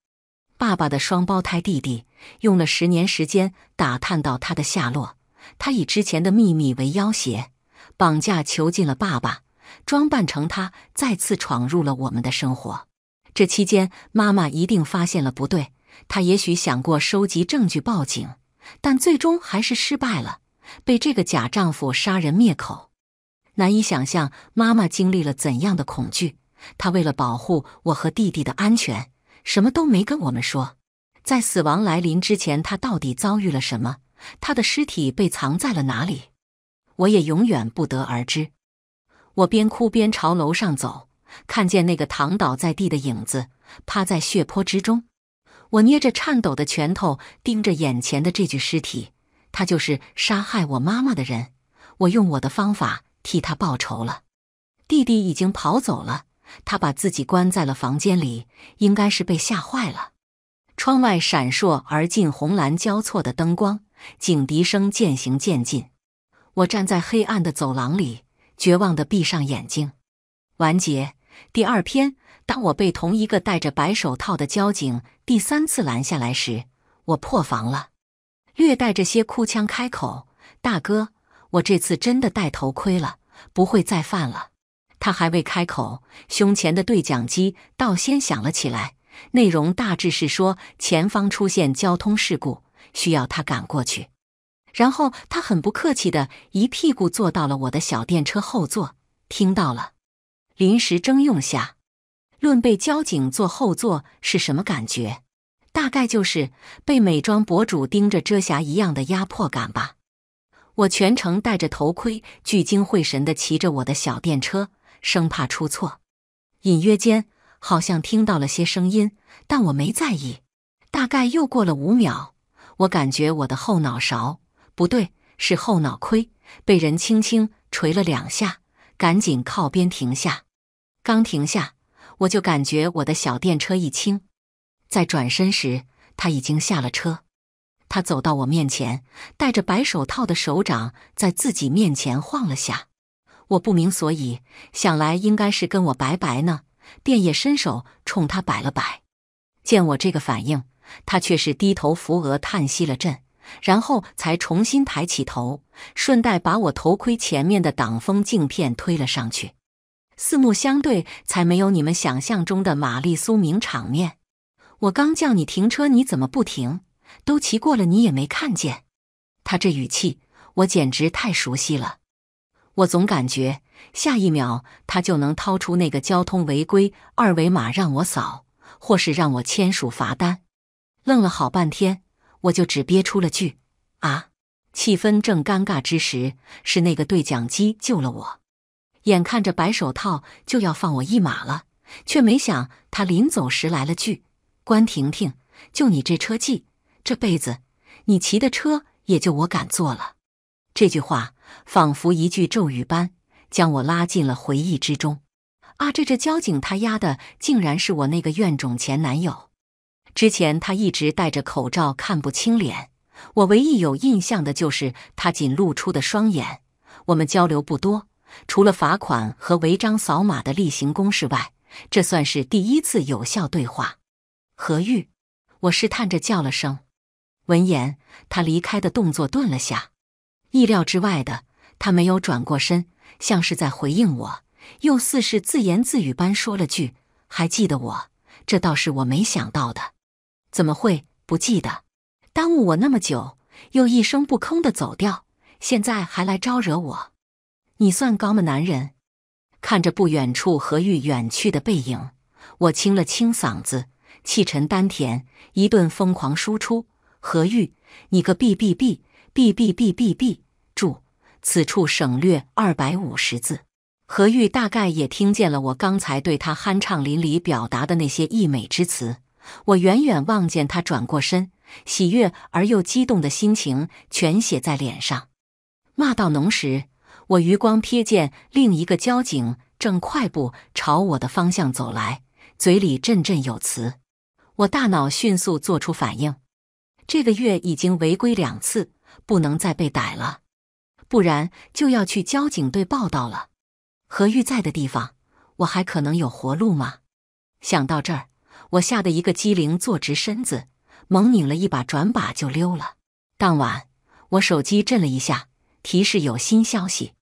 爸爸的双胞胎弟弟用了十年时间打探到他的下落，他以之前的秘密为要挟，绑架囚禁了爸爸，装扮成他再次闯入了我们的生活。这期间，妈妈一定发现了不对，她也许想过收集证据报警，但最终还是失败了，被这个假丈夫杀人灭口。难以想象妈妈经历了怎样的恐惧，她为了保护我和弟弟的安全，什么都没跟我们说。在死亡来临之前，她到底遭遇了什么？她的尸体被藏在了哪里？我也永远不得而知。我边哭边朝楼上走，看见那个躺倒在地的影子，趴在血泊之中。我捏着颤抖的拳头，盯着眼前的这具尸体，他就是杀害我妈妈的人。我用我的方法。替他报仇了，弟弟已经跑走了，他把自己关在了房间里，应该是被吓坏了。窗外闪烁而近红蓝交错的灯光，警笛声渐行渐近。我站在黑暗的走廊里，绝望地闭上眼睛。完结。第二天，当我被同一个戴着白手套的交警第三次拦下来时，我破防了，略带着些哭腔开口：“大哥。”我这次真的戴头盔了，不会再犯了。他还未开口，胸前的对讲机倒先响了起来，内容大致是说前方出现交通事故，需要他赶过去。然后他很不客气的一屁股坐到了我的小电车后座。听到了，临时征用下。论被交警坐后座是什么感觉，大概就是被美妆博主盯着遮瑕一样的压迫感吧。我全程戴着头盔，聚精会神地骑着我的小电车，生怕出错。隐约间好像听到了些声音，但我没在意。大概又过了五秒，我感觉我的后脑勺不对，是后脑盔被人轻轻捶了两下，赶紧靠边停下。刚停下，我就感觉我的小电车一轻，在转身时他已经下了车。他走到我面前，戴着白手套的手掌在自己面前晃了下。我不明所以，想来应该是跟我拜拜呢，便也伸手冲他摆了摆。见我这个反应，他却是低头扶额叹息了阵，然后才重新抬起头，顺带把我头盔前面的挡风镜片推了上去。四目相对，才没有你们想象中的玛丽苏名场面。我刚叫你停车，你怎么不停？都骑过了，你也没看见。他这语气，我简直太熟悉了。我总感觉下一秒他就能掏出那个交通违规二维码让我扫，或是让我签署罚单。愣了好半天，我就只憋出了句“啊”。气氛正尴尬之时，是那个对讲机救了我。眼看着白手套就要放我一马了，却没想他临走时来了句：“关婷婷，就你这车技。”这辈子，你骑的车也就我敢坐了。这句话仿佛一句咒语般，将我拉进了回忆之中。啊，这这交警他压的竟然是我那个怨种前男友！之前他一直戴着口罩，看不清脸，我唯一有印象的就是他仅露出的双眼。我们交流不多，除了罚款和违章扫码的例行公事外，这算是第一次有效对话。何玉，我试探着叫了声。闻言，他离开的动作顿了下，意料之外的，他没有转过身，像是在回应我，又似是自言自语般说了句：“还记得我？”这倒是我没想到的。怎么会不记得？耽误我那么久，又一声不吭的走掉，现在还来招惹我？你算高吗，男人？看着不远处何玉远去的背影，我清了清嗓子，气沉丹田，一顿疯狂输出。何玉，你个 bbbbbbbbb！注：此处省略二百五十字。何玉大概也听见了我刚才对他酣畅淋漓表达的那些溢美之词。我远远望见他转过身，喜悦而又激动的心情全写在脸上。骂到浓时，我余光瞥见另一个交警正快步朝我的方向走来，嘴里振振有词。我大脑迅速做出反应。这个月已经违规两次，不能再被逮了，不然就要去交警队报道了。何玉在的地方，我还可能有活路吗？想到这儿，我吓得一个机灵，坐直身子，猛拧了一把转把就溜了。当晚，我手机震了一下，提示有新消息。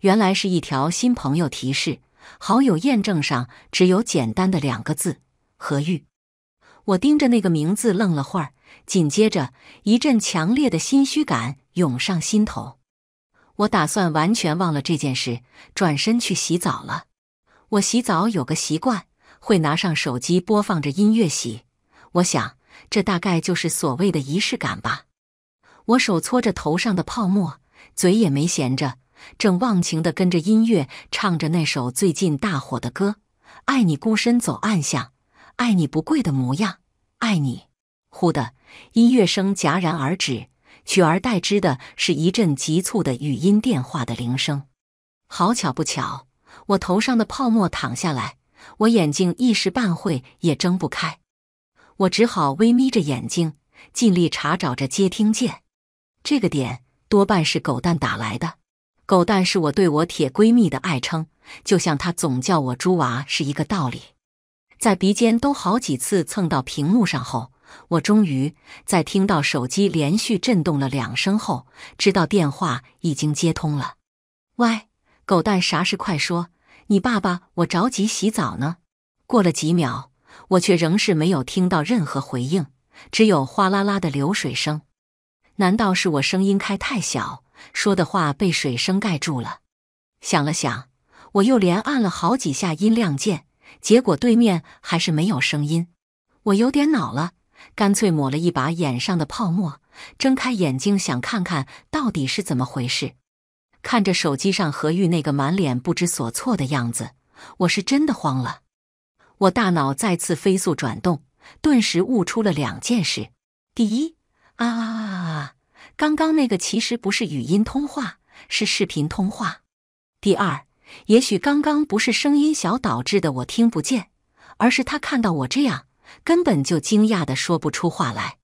原来是一条新朋友提示，好友验证上只有简单的两个字：何玉。我盯着那个名字愣了会儿。紧接着，一阵强烈的心虚感涌上心头。我打算完全忘了这件事，转身去洗澡了。我洗澡有个习惯，会拿上手机播放着音乐洗。我想，这大概就是所谓的仪式感吧。我手搓着头上的泡沫，嘴也没闲着，正忘情地跟着音乐唱着那首最近大火的歌《爱你孤身走暗巷，爱你不跪的模样，爱你》。忽的。音乐声戛然而止，取而代之的是一阵急促的语音电话的铃声。好巧不巧，我头上的泡沫淌下来，我眼睛一时半会也睁不开，我只好微眯着眼睛，尽力查找着接听键。这个点多半是狗蛋打来的。狗蛋是我对我铁闺蜜的爱称，就像她总叫我猪娃是一个道理。在鼻尖都好几次蹭到屏幕上后。我终于在听到手机连续震动了两声后，知道电话已经接通了。喂，狗蛋，啥事？快说！你爸爸，我着急洗澡呢。过了几秒，我却仍是没有听到任何回应，只有哗啦啦的流水声。难道是我声音开太小，说的话被水声盖住了？想了想，我又连按了好几下音量键，结果对面还是没有声音。我有点恼了。干脆抹了一把眼上的泡沫，睁开眼睛想看看到底是怎么回事。看着手机上何玉那个满脸不知所措的样子，我是真的慌了。我大脑再次飞速转动，顿时悟出了两件事：第一，啊啊啊啊啊！刚刚那个其实不是语音通话，是视频通话。第二，也许刚刚不是声音小导致的我听不见，而是他看到我这样。根本就惊讶的说不出话来，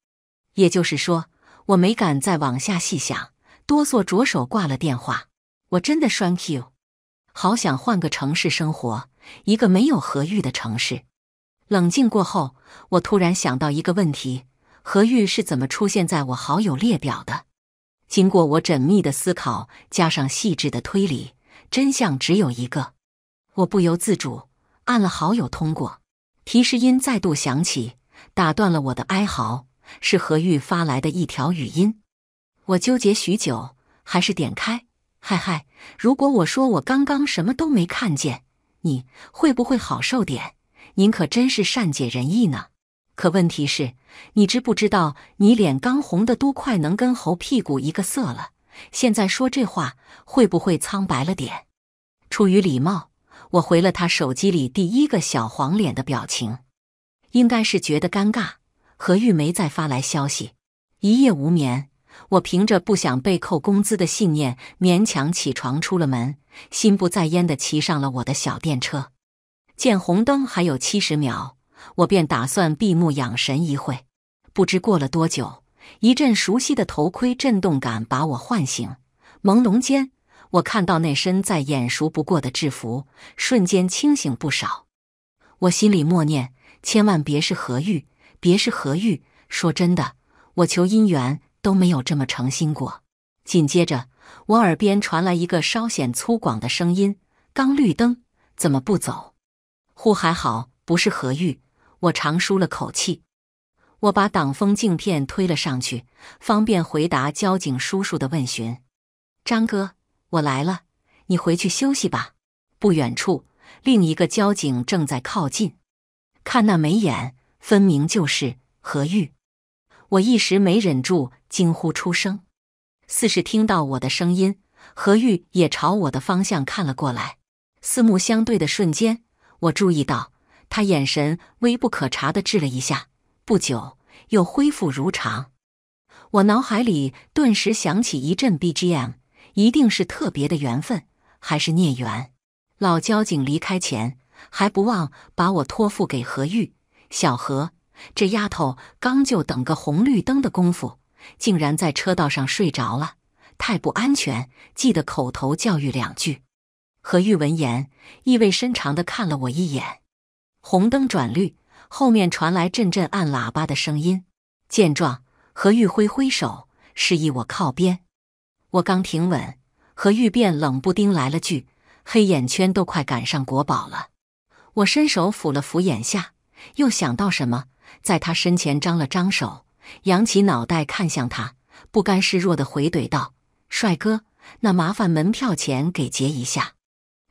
也就是说，我没敢再往下细想，哆嗦着手挂了电话。我真的栓 Q，好想换个城市生活，一个没有何玉的城市。冷静过后，我突然想到一个问题：何玉是怎么出现在我好友列表的？经过我缜密的思考，加上细致的推理，真相只有一个。我不由自主按了好友通过。提示音再度响起，打断了我的哀嚎。是何玉发来的一条语音。我纠结许久，还是点开。嗨嗨，如果我说我刚刚什么都没看见，你会不会好受点？您可真是善解人意呢。可问题是，你知不知道你脸刚红的都快能跟猴屁股一个色了？现在说这话会不会苍白了点？出于礼貌。我回了他手机里第一个小黄脸的表情，应该是觉得尴尬。何玉梅再发来消息，一夜无眠。我凭着不想被扣工资的信念，勉强起床出了门，心不在焉的骑上了我的小电车。见红灯还有七十秒，我便打算闭目养神一会。不知过了多久，一阵熟悉的头盔震动感把我唤醒，朦胧间。我看到那身再眼熟不过的制服，瞬间清醒不少。我心里默念：千万别是何玉，别是何玉。说真的，我求姻缘都没有这么诚心过。紧接着，我耳边传来一个稍显粗犷的声音：“刚绿灯，怎么不走？”呼，还好不是何玉，我长舒了口气。我把挡风镜片推了上去，方便回答交警叔叔的问询。张哥。我来了，你回去休息吧。不远处，另一个交警正在靠近，看那眉眼，分明就是何玉。我一时没忍住，惊呼出声。似是听到我的声音，何玉也朝我的方向看了过来。四目相对的瞬间，我注意到他眼神微不可察的滞了一下，不久又恢复如常。我脑海里顿时响起一阵 BGM。一定是特别的缘分，还是孽缘？老交警离开前还不忘把我托付给何玉小何。这丫头刚就等个红绿灯的功夫，竟然在车道上睡着了，太不安全！记得口头教育两句。何玉闻言，意味深长地看了我一眼。红灯转绿，后面传来阵阵按喇叭的声音。见状，何玉挥挥手，示意我靠边。我刚停稳，何玉便冷不丁来了句：“黑眼圈都快赶上国宝了。”我伸手抚了抚眼下，又想到什么，在他身前张了张手，扬起脑袋看向他，不甘示弱地回怼道：“帅哥，那麻烦门票钱给结一下。”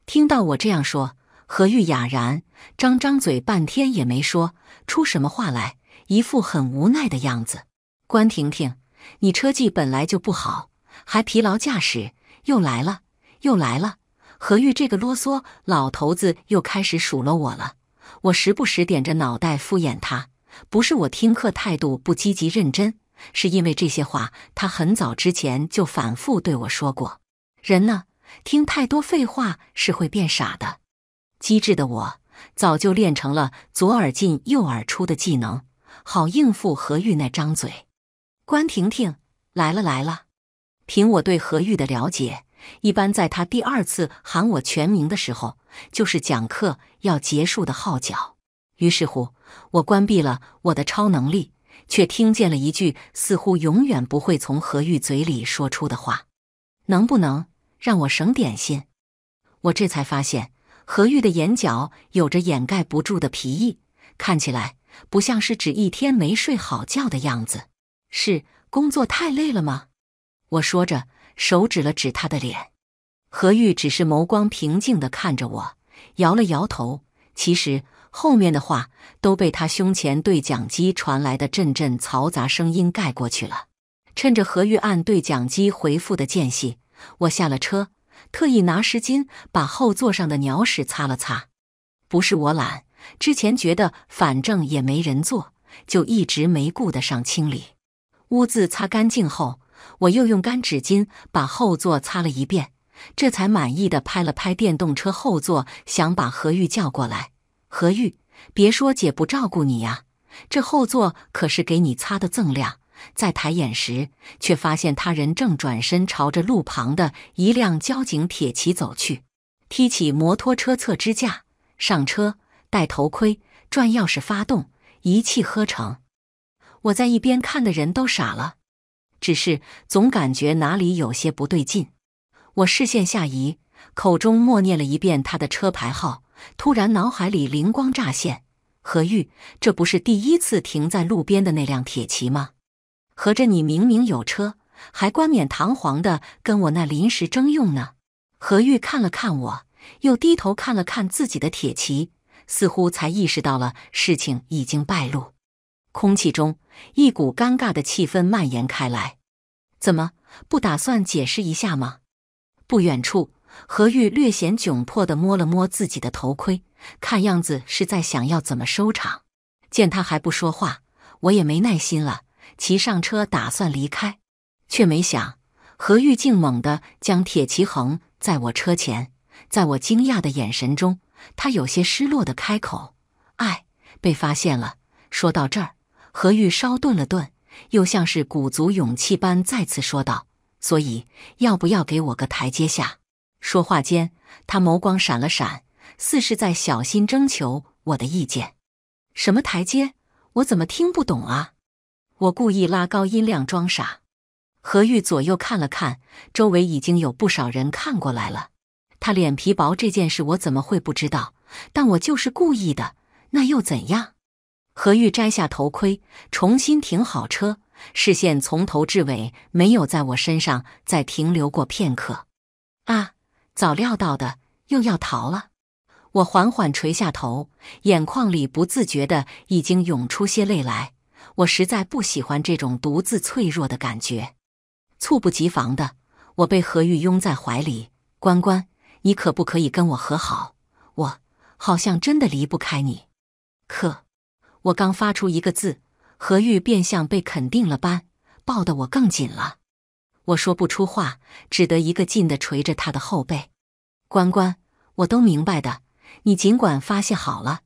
听到我这样说，何玉哑然，张张嘴半天也没说出什么话来，一副很无奈的样子。关婷婷，你车技本来就不好。还疲劳驾驶，又来了，又来了！何玉这个啰嗦老头子又开始数落我了。我时不时点着脑袋敷衍他。不是我听课态度不积极认真，是因为这些话他很早之前就反复对我说过。人呢，听太多废话是会变傻的。机智的我早就练成了左耳进右耳出的技能，好应付何玉那张嘴。关婷婷来了，来了。凭我对何玉的了解，一般在他第二次喊我全名的时候，就是讲课要结束的号角。于是乎，我关闭了我的超能力，却听见了一句似乎永远不会从何玉嘴里说出的话：“能不能让我省点心？”我这才发现，何玉的眼角有着掩盖不住的疲意，看起来不像是只一天没睡好觉的样子，是工作太累了吗？我说着，手指了指他的脸，何玉只是眸光平静的看着我，摇了摇头。其实后面的话都被他胸前对讲机传来的阵阵嘈杂声音盖过去了。趁着何玉按对讲机回复的间隙，我下了车，特意拿湿巾把后座上的鸟屎擦了擦。不是我懒，之前觉得反正也没人坐，就一直没顾得上清理。污渍擦干净后。我又用干纸巾把后座擦了一遍，这才满意的拍了拍电动车后座，想把何玉叫过来。何玉，别说姐不照顾你呀，这后座可是给你擦的锃亮。在抬眼时，却发现他人正转身朝着路旁的一辆交警铁骑走去。踢起摩托车侧支架，上车，戴头盔，转钥匙，发动，一气呵成。我在一边看的人都傻了。只是总感觉哪里有些不对劲，我视线下移，口中默念了一遍他的车牌号，突然脑海里灵光乍现。何玉，这不是第一次停在路边的那辆铁骑吗？合着你明明有车，还冠冕堂皇的跟我那临时征用呢？何玉看了看我，又低头看了看自己的铁骑，似乎才意识到了事情已经败露。空气中一股尴尬的气氛蔓延开来，怎么不打算解释一下吗？不远处，何玉略显窘迫的摸了摸自己的头盔，看样子是在想要怎么收场。见他还不说话，我也没耐心了，骑上车打算离开，却没想何玉竟猛地将铁骑横在我车前，在我惊讶的眼神中，他有些失落的开口：“哎，被发现了。”说到这儿。何玉稍顿了顿，又像是鼓足勇气般再次说道：“所以，要不要给我个台阶下？”说话间，他眸光闪了闪，似是在小心征求我的意见。“什么台阶？我怎么听不懂啊？”我故意拉高音量装傻。何玉左右看了看，周围已经有不少人看过来了。他脸皮薄这件事我怎么会不知道？但我就是故意的，那又怎样？何玉摘下头盔，重新停好车，视线从头至尾没有在我身上再停留过片刻。啊，早料到的，又要逃了。我缓缓垂下头，眼眶里不自觉的已经涌出些泪来。我实在不喜欢这种独自脆弱的感觉。猝不及防的，我被何玉拥在怀里。关关，你可不可以跟我和好？我好像真的离不开你。可。我刚发出一个字，何玉便像被肯定了般抱得我更紧了。我说不出话，只得一个劲地捶着他的后背。关关，我都明白的，你尽管发泄好了，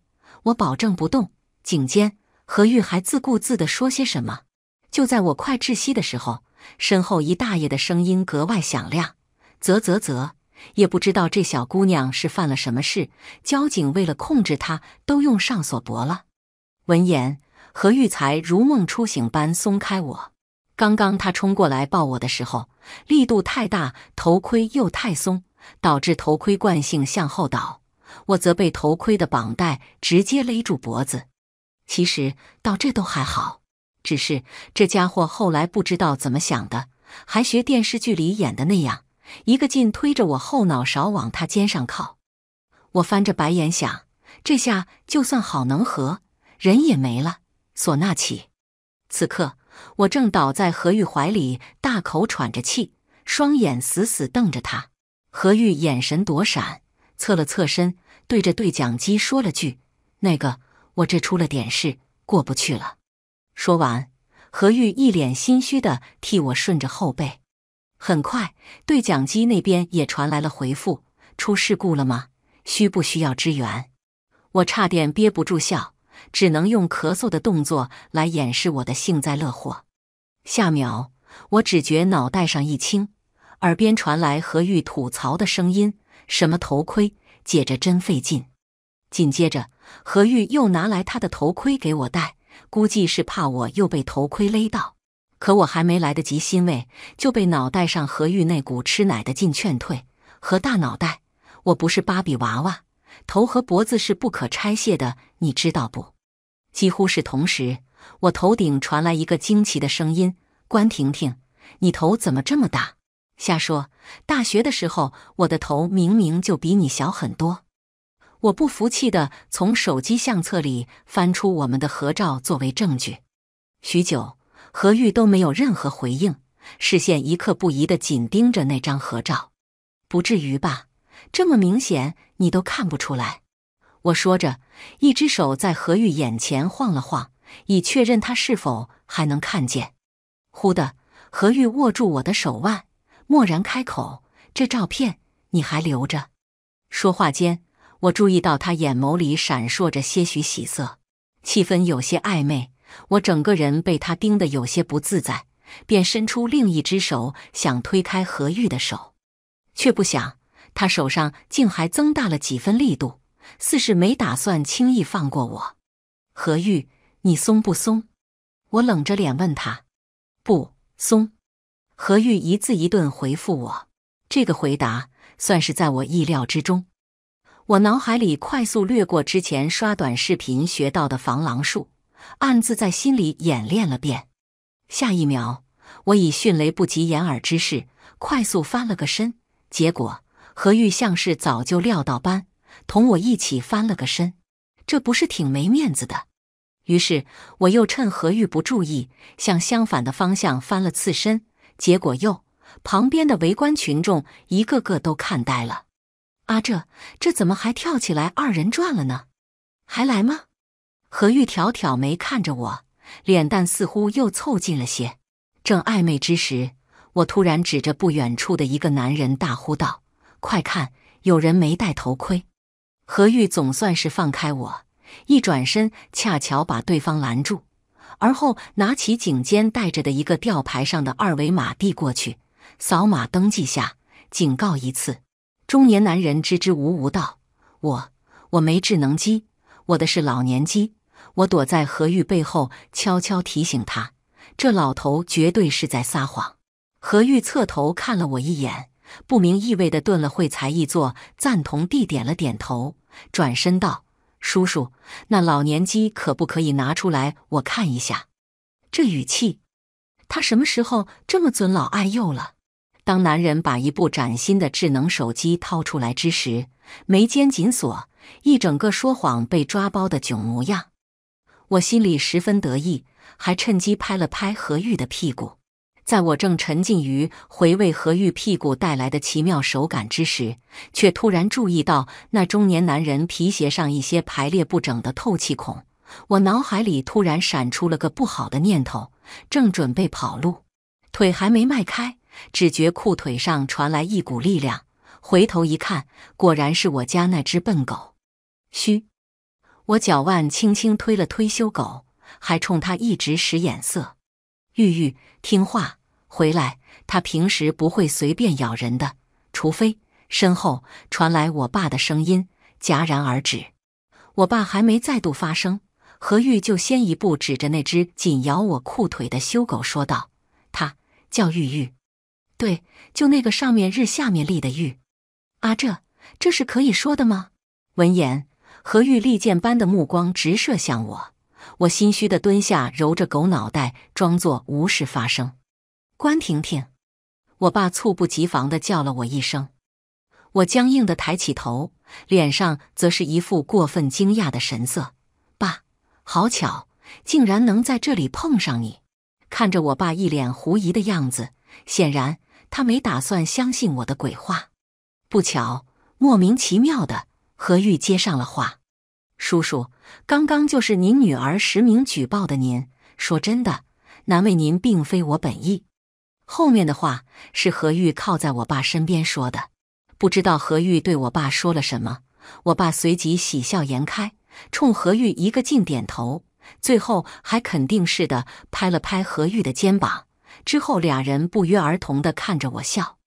我保证不动颈肩。何玉还自顾自地说些什么？就在我快窒息的时候，身后一大爷的声音格外响亮：“啧啧啧，也不知道这小姑娘是犯了什么事，交警为了控制她都用上锁脖了。”闻言，何玉才如梦初醒般松开我。刚刚他冲过来抱我的时候，力度太大，头盔又太松，导致头盔惯性向后倒，我则被头盔的绑带直接勒住脖子。其实到这都还好，只是这家伙后来不知道怎么想的，还学电视剧里演的那样，一个劲推着我后脑勺往他肩上靠。我翻着白眼想，这下就算好能合。人也没了，唢呐起。此刻我正倒在何玉怀里，大口喘着气，双眼死死瞪着他。何玉眼神躲闪，侧了侧身，对着对讲机说了句：“那个，我这出了点事，过不去了。”说完，何玉一脸心虚的替我顺着后背。很快，对讲机那边也传来了回复：“出事故了吗？需不需要支援？”我差点憋不住笑。只能用咳嗽的动作来掩饰我的幸灾乐祸。下秒，我只觉脑袋上一轻，耳边传来何玉吐槽的声音：“什么头盔，解着真费劲。”紧接着，何玉又拿来他的头盔给我戴，估计是怕我又被头盔勒到。可我还没来得及欣慰，就被脑袋上何玉那股吃奶的劲劝退：“何大脑袋，我不是芭比娃娃。”头和脖子是不可拆卸的，你知道不？几乎是同时，我头顶传来一个惊奇的声音：“关婷婷，你头怎么这么大？”“瞎说，大学的时候我的头明明就比你小很多。”我不服气的从手机相册里翻出我们的合照作为证据。许久，何玉都没有任何回应，视线一刻不移的紧盯着那张合照。“不至于吧？这么明显。”你都看不出来，我说着，一只手在何玉眼前晃了晃，以确认他是否还能看见。忽的，何玉握住我的手腕，蓦然开口：“这照片你还留着？”说话间，我注意到他眼眸里闪烁着些许喜色，气氛有些暧昧。我整个人被他盯得有些不自在，便伸出另一只手想推开何玉的手，却不想。他手上竟还增大了几分力度，似是没打算轻易放过我。何玉，你松不松？我冷着脸问他。不松。何玉一字一顿回复我。这个回答算是在我意料之中。我脑海里快速掠过之前刷短视频学到的防狼术，暗自在心里演练了遍。下一秒，我以迅雷不及掩耳之势快速翻了个身，结果。何玉像是早就料到般，同我一起翻了个身，这不是挺没面子的？于是我又趁何玉不注意，向相反的方向翻了次身，结果又旁边的围观群众一个个都看呆了。啊，这这怎么还跳起来二人转了呢？还来吗？何玉挑挑眉看着我，脸蛋似乎又凑近了些，正暧昧之时，我突然指着不远处的一个男人大呼道。快看，有人没戴头盔。何玉总算是放开我，一转身恰巧把对方拦住，而后拿起颈肩戴着的一个吊牌上的二维码递过去，扫码登记下，警告一次。中年男人支支吾吾道：“我我没智能机，我的是老年机。”我躲在何玉背后，悄悄提醒他：“这老头绝对是在撒谎。”何玉侧头看了我一眼。不明意味的顿了会，才意作赞同地点了点头，转身道：“叔叔，那老年机可不可以拿出来我看一下？”这语气，他什么时候这么尊老爱幼了？当男人把一部崭新的智能手机掏出来之时，眉间紧锁，一整个说谎被抓包的囧模样。我心里十分得意，还趁机拍了拍何玉的屁股。在我正沉浸于回味何玉屁股带来的奇妙手感之时，却突然注意到那中年男人皮鞋上一些排列不整的透气孔。我脑海里突然闪出了个不好的念头，正准备跑路，腿还没迈开，只觉裤腿上传来一股力量。回头一看，果然是我家那只笨狗。嘘，我脚腕轻轻推了推修狗，还冲他一直使眼色：“玉玉，听话。”回来，他平时不会随便咬人的，除非身后传来我爸的声音，戛然而止。我爸还没再度发声，何玉就先一步指着那只紧咬我裤腿的修狗说道：“它叫玉玉，对，就那个上面日下面立的玉。”啊，这，这是可以说的吗？闻言，何玉利剑般的目光直射向我，我心虚的蹲下，揉着狗脑袋，装作无事发生。关婷婷，我爸猝不及防的叫了我一声，我僵硬的抬起头，脸上则是一副过分惊讶的神色。爸，好巧，竟然能在这里碰上你。看着我爸一脸狐疑的样子，显然他没打算相信我的鬼话。不巧，莫名其妙的何玉接上了话：“叔叔，刚刚就是您女儿实名举报的。您说真的难为您，并非我本意。”后面的话是何玉靠在我爸身边说的，不知道何玉对我爸说了什么。我爸随即喜笑颜开，冲何玉一个劲点头，最后还肯定似的拍了拍何玉的肩膀。之后俩人不约而同的看着我笑，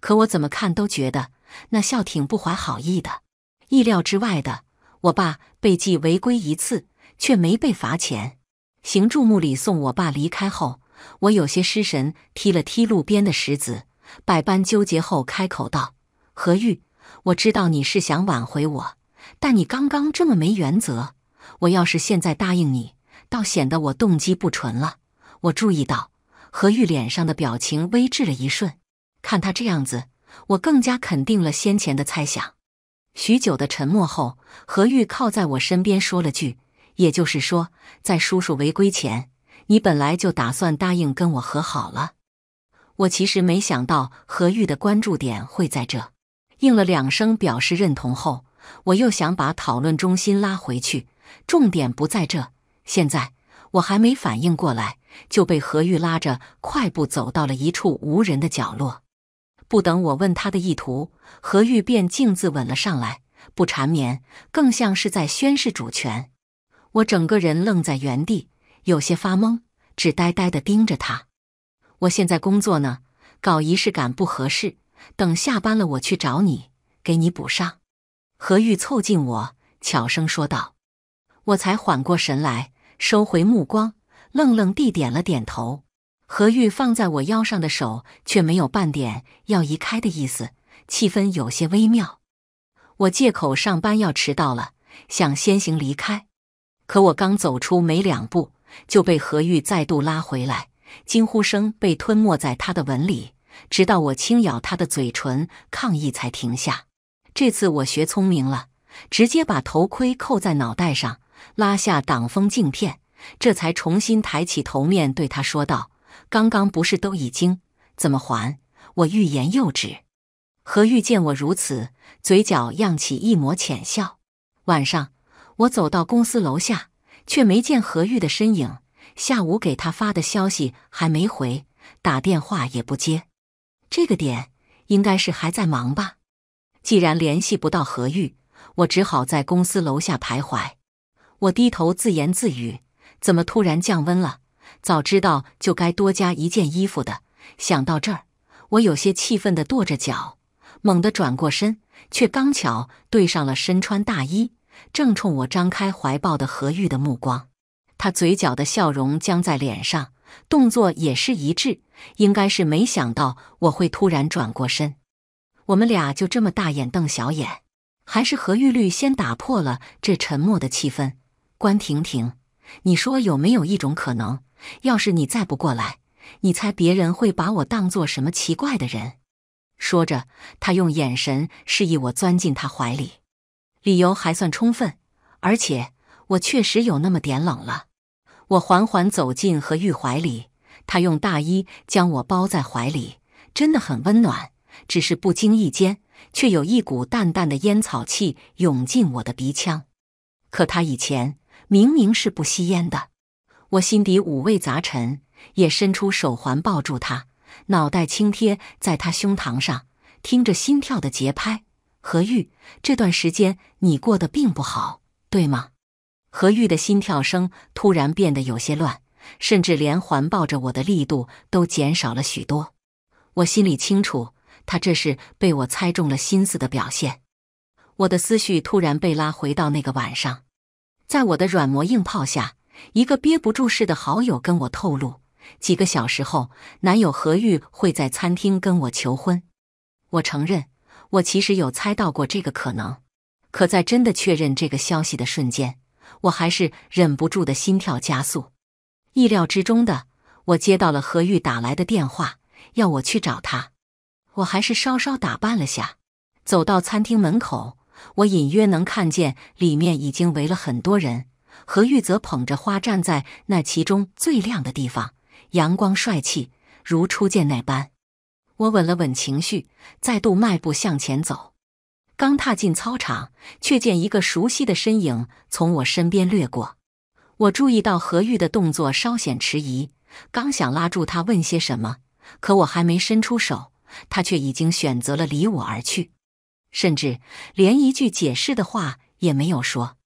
可我怎么看都觉得那笑挺不怀好意的。意料之外的，我爸被记违规一次，却没被罚钱。邢注目礼送我爸离开后。我有些失神，踢了踢路边的石子，百般纠结后开口道：“何玉，我知道你是想挽回我，但你刚刚这么没原则，我要是现在答应你，倒显得我动机不纯了。”我注意到何玉脸上的表情微滞了一瞬，看他这样子，我更加肯定了先前的猜想。许久的沉默后，何玉靠在我身边说了句：“也就是说，在叔叔违规前。”你本来就打算答应跟我和好了，我其实没想到何玉的关注点会在这。应了两声表示认同后，我又想把讨论中心拉回去，重点不在这。现在我还没反应过来，就被何玉拉着快步走到了一处无人的角落。不等我问他的意图，何玉便径自吻了上来，不缠绵，更像是在宣示主权。我整个人愣在原地。有些发懵，只呆呆地盯着他。我现在工作呢，搞仪式感不合适。等下班了，我去找你，给你补上。何玉凑近我，悄声说道。我才缓过神来，收回目光，愣愣地点了点头。何玉放在我腰上的手却没有半点要移开的意思，气氛有些微妙。我借口上班要迟到了，想先行离开。可我刚走出没两步，就被何玉再度拉回来，惊呼声被吞没在他的吻里，直到我轻咬他的嘴唇，抗议才停下。这次我学聪明了，直接把头盔扣在脑袋上，拉下挡风镜片，这才重新抬起头，面对他说道：“刚刚不是都已经？怎么还？”我欲言又止。何玉见我如此，嘴角漾起一抹浅笑。晚上，我走到公司楼下。却没见何玉的身影，下午给他发的消息还没回，打电话也不接，这个点应该是还在忙吧。既然联系不到何玉，我只好在公司楼下徘徊。我低头自言自语：“怎么突然降温了？早知道就该多加一件衣服的。”想到这儿，我有些气愤地跺着脚，猛地转过身，却刚巧对上了身穿大衣。正冲我张开怀抱的何玉的目光，他嘴角的笑容僵在脸上，动作也是一致，应该是没想到我会突然转过身。我们俩就这么大眼瞪小眼，还是何玉律先打破了这沉默的气氛。关婷婷，你说有没有一种可能，要是你再不过来，你猜别人会把我当做什么奇怪的人？说着，他用眼神示意我钻进他怀里。理由还算充分，而且我确实有那么点冷了。我缓缓走进何玉怀里，他用大衣将我包在怀里，真的很温暖。只是不经意间，却有一股淡淡的烟草气涌进我的鼻腔。可他以前明明是不吸烟的。我心底五味杂陈，也伸出手环抱住他，脑袋轻贴在他胸膛上，听着心跳的节拍。何玉，这段时间你过得并不好，对吗？何玉的心跳声突然变得有些乱，甚至连环抱着我的力度都减少了许多。我心里清楚，他这是被我猜中了心思的表现。我的思绪突然被拉回到那个晚上，在我的软磨硬泡下，一个憋不住似的好友跟我透露，几个小时后，男友何玉会在餐厅跟我求婚。我承认。我其实有猜到过这个可能，可在真的确认这个消息的瞬间，我还是忍不住的心跳加速。意料之中的，我接到了何玉打来的电话，要我去找他。我还是稍稍打扮了下，走到餐厅门口，我隐约能看见里面已经围了很多人，何玉则捧着花站在那其中最亮的地方，阳光帅气，如初见那般。我稳了稳情绪，再度迈步向前走。刚踏进操场，却见一个熟悉的身影从我身边掠过。我注意到何玉的动作稍显迟疑，刚想拉住他问些什么，可我还没伸出手，他却已经选择了离我而去，甚至连一句解释的话也没有说。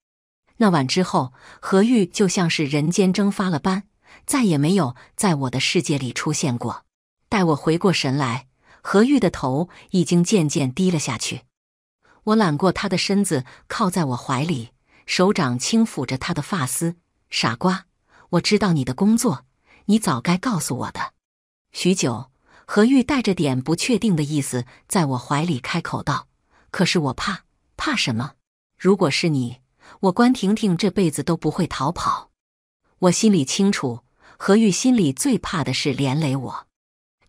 那晚之后，何玉就像是人间蒸发了般，再也没有在我的世界里出现过。待我回过神来，何玉的头已经渐渐低了下去。我揽过他的身子，靠在我怀里，手掌轻抚着他的发丝。傻瓜，我知道你的工作，你早该告诉我的。许久，何玉带着点不确定的意思，在我怀里开口道：“可是我怕，怕什么？如果是你，我关婷婷这辈子都不会逃跑。我心里清楚，何玉心里最怕的是连累我。”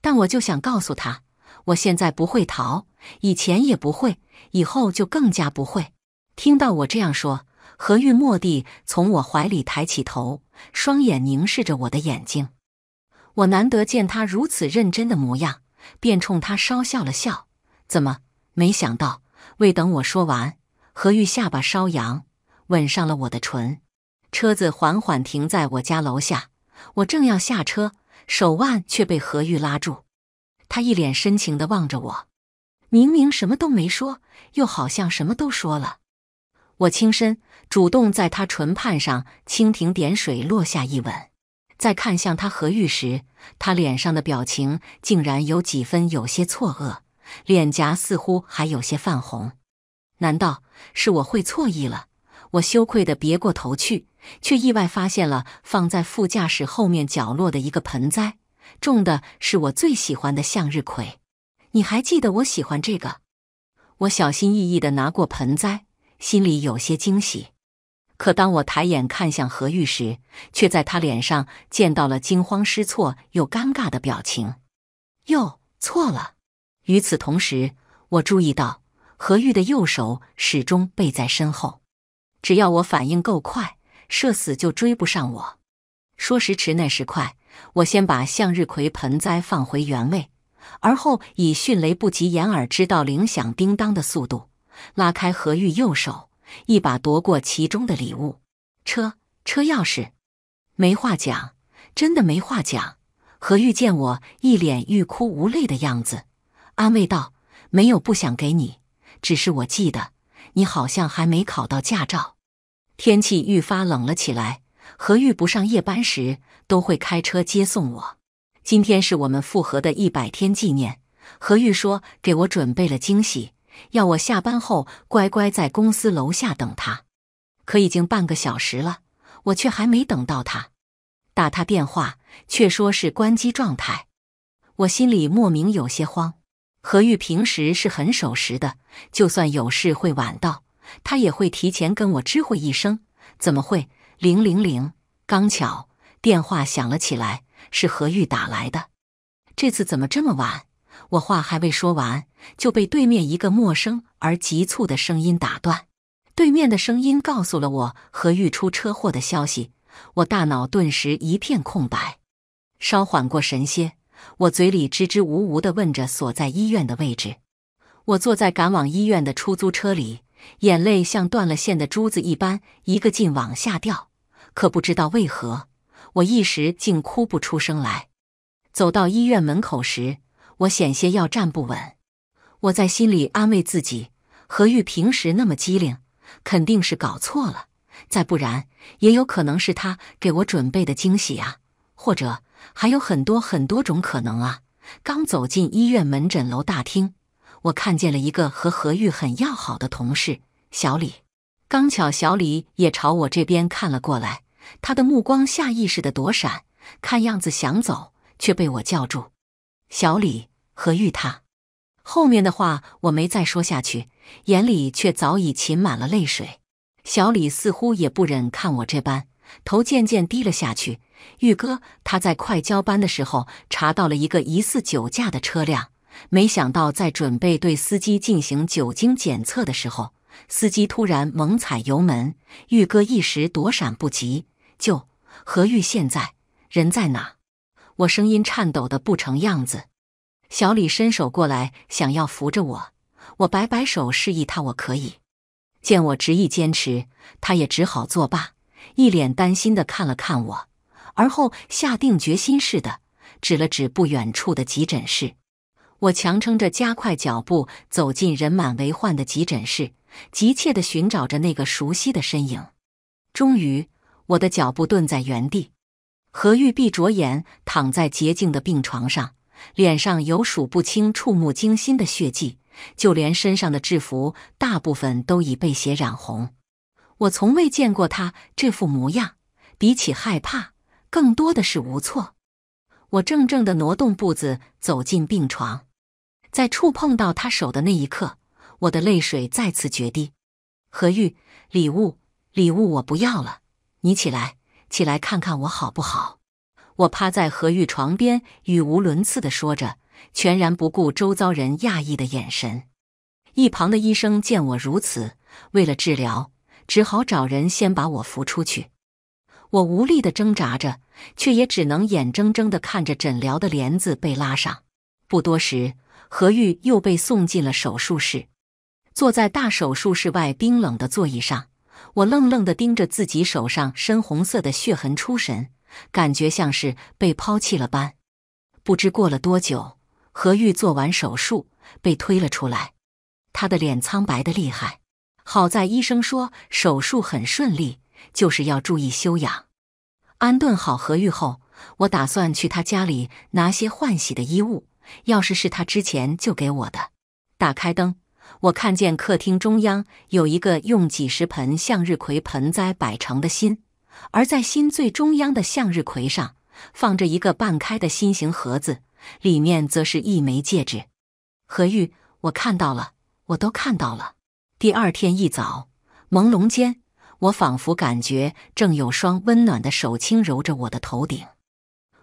但我就想告诉他，我现在不会逃，以前也不会，以后就更加不会。听到我这样说，何玉蓦地从我怀里抬起头，双眼凝视着我的眼睛。我难得见他如此认真的模样，便冲他稍笑了笑。怎么？没想到。未等我说完，何玉下巴稍扬，吻上了我的唇。车子缓缓停在我家楼下，我正要下车。手腕却被何玉拉住，他一脸深情地望着我，明明什么都没说，又好像什么都说了。我轻身，主动在他唇畔上蜻蜓点水落下一吻，在看向他何玉时，他脸上的表情竟然有几分有些错愕，脸颊似乎还有些泛红。难道是我会错意了？我羞愧的别过头去。却意外发现了放在副驾驶后面角落的一个盆栽，种的是我最喜欢的向日葵。你还记得我喜欢这个？我小心翼翼地拿过盆栽，心里有些惊喜。可当我抬眼看向何玉时，却在他脸上见到了惊慌失措又尴尬的表情。哟，错了！与此同时，我注意到何玉的右手始终背在身后。只要我反应够快。射死就追不上我。说时迟，那时快，我先把向日葵盆栽放回原位，而后以迅雷不及掩耳之道，铃响叮当的速度拉开何玉右手，一把夺过其中的礼物车车钥匙。没话讲，真的没话讲。何玉见我一脸欲哭无泪的样子，安慰道：“没有不想给你，只是我记得你好像还没考到驾照。”天气愈发冷了起来。何玉不上夜班时，都会开车接送我。今天是我们复合的一百天纪念，何玉说给我准备了惊喜，要我下班后乖乖在公司楼下等他。可已经半个小时了，我却还没等到他。打他电话，却说是关机状态。我心里莫名有些慌。何玉平时是很守时的，就算有事会晚到。他也会提前跟我知会一声。怎么会？零零零，刚巧电话响了起来，是何玉打来的。这次怎么这么晚？我话还未说完，就被对面一个陌生而急促的声音打断。对面的声音告诉了我何玉出车祸的消息，我大脑顿时一片空白。稍缓过神些，我嘴里支支吾吾地问着所在医院的位置。我坐在赶往医院的出租车里。眼泪像断了线的珠子一般，一个劲往下掉。可不知道为何，我一时竟哭不出声来。走到医院门口时，我险些要站不稳。我在心里安慰自己：何玉平时那么机灵，肯定是搞错了。再不然，也有可能是他给我准备的惊喜啊，或者还有很多很多种可能啊。刚走进医院门诊楼大厅。我看见了一个和何玉很要好的同事小李，刚巧小李也朝我这边看了过来，他的目光下意识的躲闪，看样子想走却被我叫住。小李，何玉他，后面的话我没再说下去，眼里却早已噙满了泪水。小李似乎也不忍看我这般，头渐渐低了下去。玉哥他在快交班的时候查到了一个疑似酒驾的车辆。没想到，在准备对司机进行酒精检测的时候，司机突然猛踩油门，玉哥一时躲闪不及。就何玉现在人在哪？我声音颤抖的不成样子。小李伸手过来想要扶着我，我摆摆手示意他我可以。见我执意坚持，他也只好作罢，一脸担心的看了看我，而后下定决心似的指了指不远处的急诊室。我强撑着加快脚步走进人满为患的急诊室，急切地寻找着那个熟悉的身影。终于，我的脚步顿在原地。何玉碧着眼躺在洁净的病床上，脸上有数不清触目惊心的血迹，就连身上的制服大部分都已被血染红。我从未见过他这副模样，比起害怕，更多的是无措。我怔怔地挪动步子走进病床，在触碰到他手的那一刻，我的泪水再次决堤。何玉，礼物，礼物我不要了，你起来，起来看看我好不好？我趴在何玉床边，语无伦次地说着，全然不顾周遭人讶异的眼神。一旁的医生见我如此，为了治疗，只好找人先把我扶出去。我无力的挣扎着，却也只能眼睁睁的看着诊疗的帘子被拉上。不多时，何玉又被送进了手术室。坐在大手术室外冰冷的座椅上，我愣愣的盯着自己手上深红色的血痕出神，感觉像是被抛弃了般。不知过了多久，何玉做完手术被推了出来，他的脸苍白的厉害。好在医生说手术很顺利，就是要注意休养。安顿好何玉后，我打算去他家里拿些换洗的衣物。钥匙是他之前就给我的。打开灯，我看见客厅中央有一个用几十盆向日葵盆栽摆成的心，而在心最中央的向日葵上放着一个半开的心形盒子，里面则是一枚戒指。何玉，我看到了，我都看到了。第二天一早，朦胧间。我仿佛感觉正有双温暖的手轻揉着我的头顶，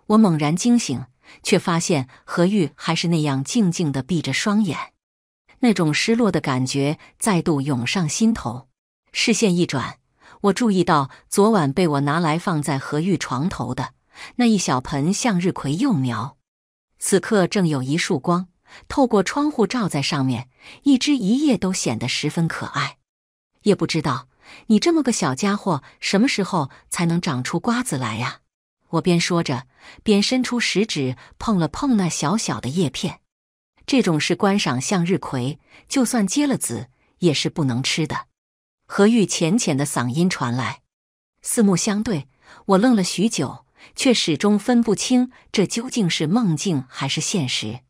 我猛然惊醒，却发现何玉还是那样静静的闭着双眼。那种失落的感觉再度涌上心头。视线一转，我注意到昨晚被我拿来放在何玉床头的那一小盆向日葵幼苗，此刻正有一束光透过窗户照在上面，一枝一叶都显得十分可爱。也不知道。你这么个小家伙，什么时候才能长出瓜子来呀？我边说着边伸出食指碰了碰那小小的叶片。这种是观赏向日葵，就算结了籽也是不能吃的。何玉浅浅的嗓音传来。四目相对，我愣了许久，却始终分不清这究竟是梦境还是现实。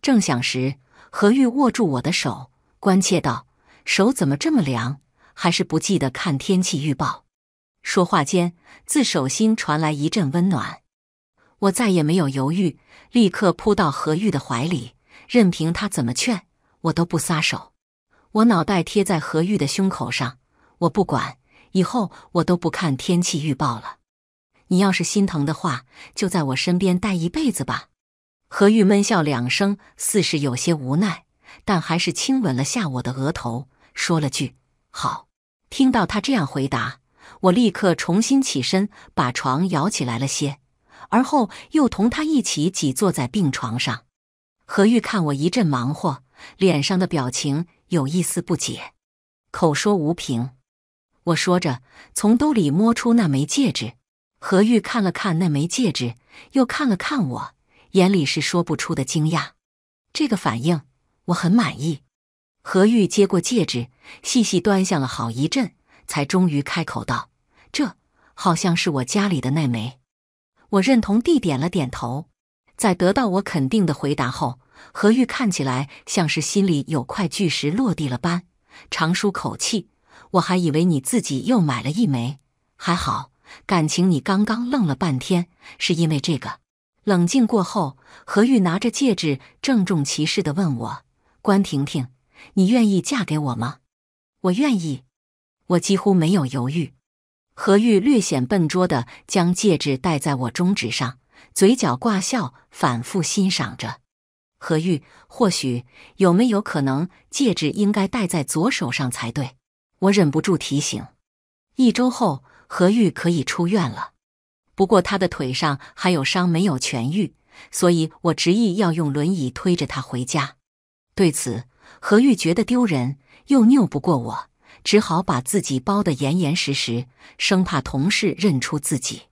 正想时，何玉握住我的手，关切道：“手怎么这么凉？”还是不记得看天气预报。说话间，自手心传来一阵温暖，我再也没有犹豫，立刻扑到何玉的怀里，任凭他怎么劝，我都不撒手。我脑袋贴在何玉的胸口上，我不管，以后我都不看天气预报了。你要是心疼的话，就在我身边待一辈子吧。何玉闷笑两声，似是有些无奈，但还是亲吻了下我的额头，说了句。好，听到他这样回答，我立刻重新起身，把床摇起来了些，而后又同他一起挤坐在病床上。何玉看我一阵忙活，脸上的表情有一丝不解。口说无凭，我说着，从兜里摸出那枚戒指。何玉看了看那枚戒指，又看了看我，眼里是说不出的惊讶。这个反应，我很满意。何玉接过戒指，细细端详了好一阵，才终于开口道：“这好像是我家里的那枚。”我认同地点了点头。在得到我肯定的回答后，何玉看起来像是心里有块巨石落地了般，长舒口气。我还以为你自己又买了一枚，还好，感情你刚刚愣了半天是因为这个。冷静过后，何玉拿着戒指，郑重其事的问我：“关婷婷。”你愿意嫁给我吗？我愿意，我几乎没有犹豫。何玉略显笨拙的将戒指戴在我中指上，嘴角挂笑，反复欣赏着。何玉，或许有没有可能戒指应该戴在左手上才对？我忍不住提醒。一周后，何玉可以出院了，不过他的腿上还有伤没有痊愈，所以我执意要用轮椅推着他回家。对此。何玉觉得丢人，又拗不过我，只好把自己包得严严实实，生怕同事认出自己。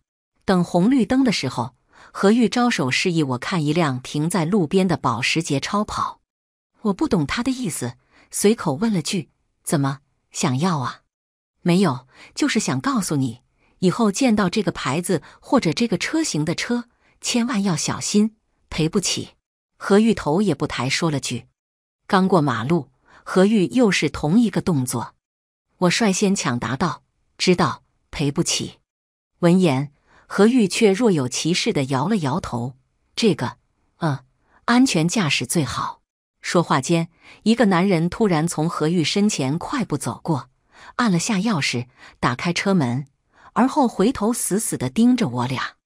等红绿灯的时候，何玉招手示意我看一辆停在路边的保时捷超跑。我不懂他的意思，随口问了句：“怎么想要啊？”“没有，就是想告诉你，以后见到这个牌子或者这个车型的车，千万要小心，赔不起。”何玉头也不抬说了句。刚过马路，何玉又是同一个动作。我率先抢答道：“知道，赔不起。”闻言，何玉却若有其事的摇了摇头：“这个，嗯，安全驾驶最好。”说话间，一个男人突然从何玉身前快步走过，按了下钥匙，打开车门，而后回头死死的盯着我俩。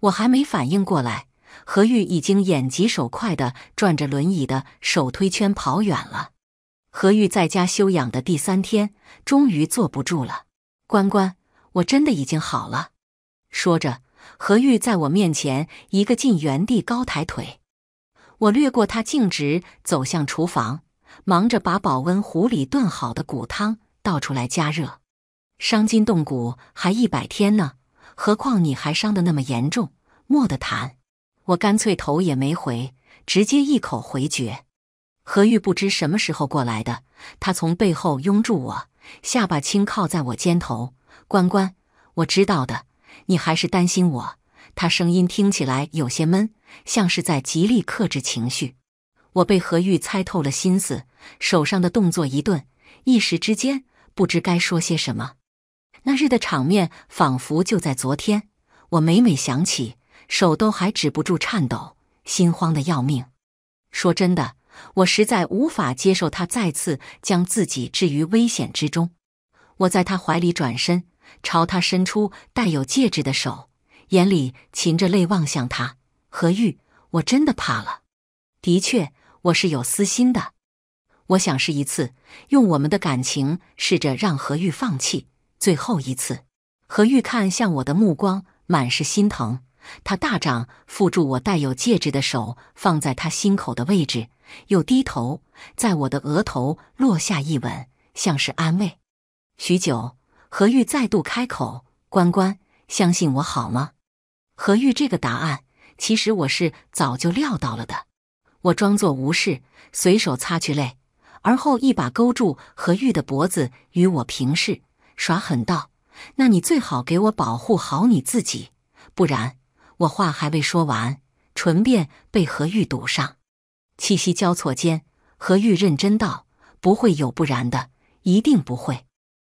我还没反应过来。何玉已经眼疾手快地转着轮椅的手推圈跑远了。何玉在家休养的第三天，终于坐不住了。“关关，我真的已经好了。”说着，何玉在我面前一个劲原地高抬腿。我掠过他，径直走向厨房，忙着把保温壶里炖好的骨汤倒出来加热。伤筋动骨还一百天呢，何况你还伤得那么严重，莫得谈。我干脆头也没回，直接一口回绝。何玉不知什么时候过来的，他从背后拥住我，下巴轻靠在我肩头。关关，我知道的，你还是担心我。他声音听起来有些闷，像是在极力克制情绪。我被何玉猜透了心思，手上的动作一顿，一时之间不知该说些什么。那日的场面仿佛就在昨天，我每每想起。手都还止不住颤抖，心慌的要命。说真的，我实在无法接受他再次将自己置于危险之中。我在他怀里转身，朝他伸出带有戒指的手，眼里噙着泪望向他。何玉，我真的怕了。的确，我是有私心的。我想试一次，用我们的感情试着让何玉放弃。最后一次。何玉看向我的目光满是心疼。他大掌覆住我带有戒指的手，放在他心口的位置，又低头在我的额头落下一吻，像是安慰。许久，何玉再度开口：“关关，相信我好吗？”何玉这个答案，其实我是早就料到了的。我装作无事，随手擦去泪，而后一把勾住何玉的脖子，与我平视，耍狠道：“那你最好给我保护好你自己，不然。”我话还未说完，唇便被何玉堵上，气息交错间，何玉认真道：“不会有，不然的，一定不会。”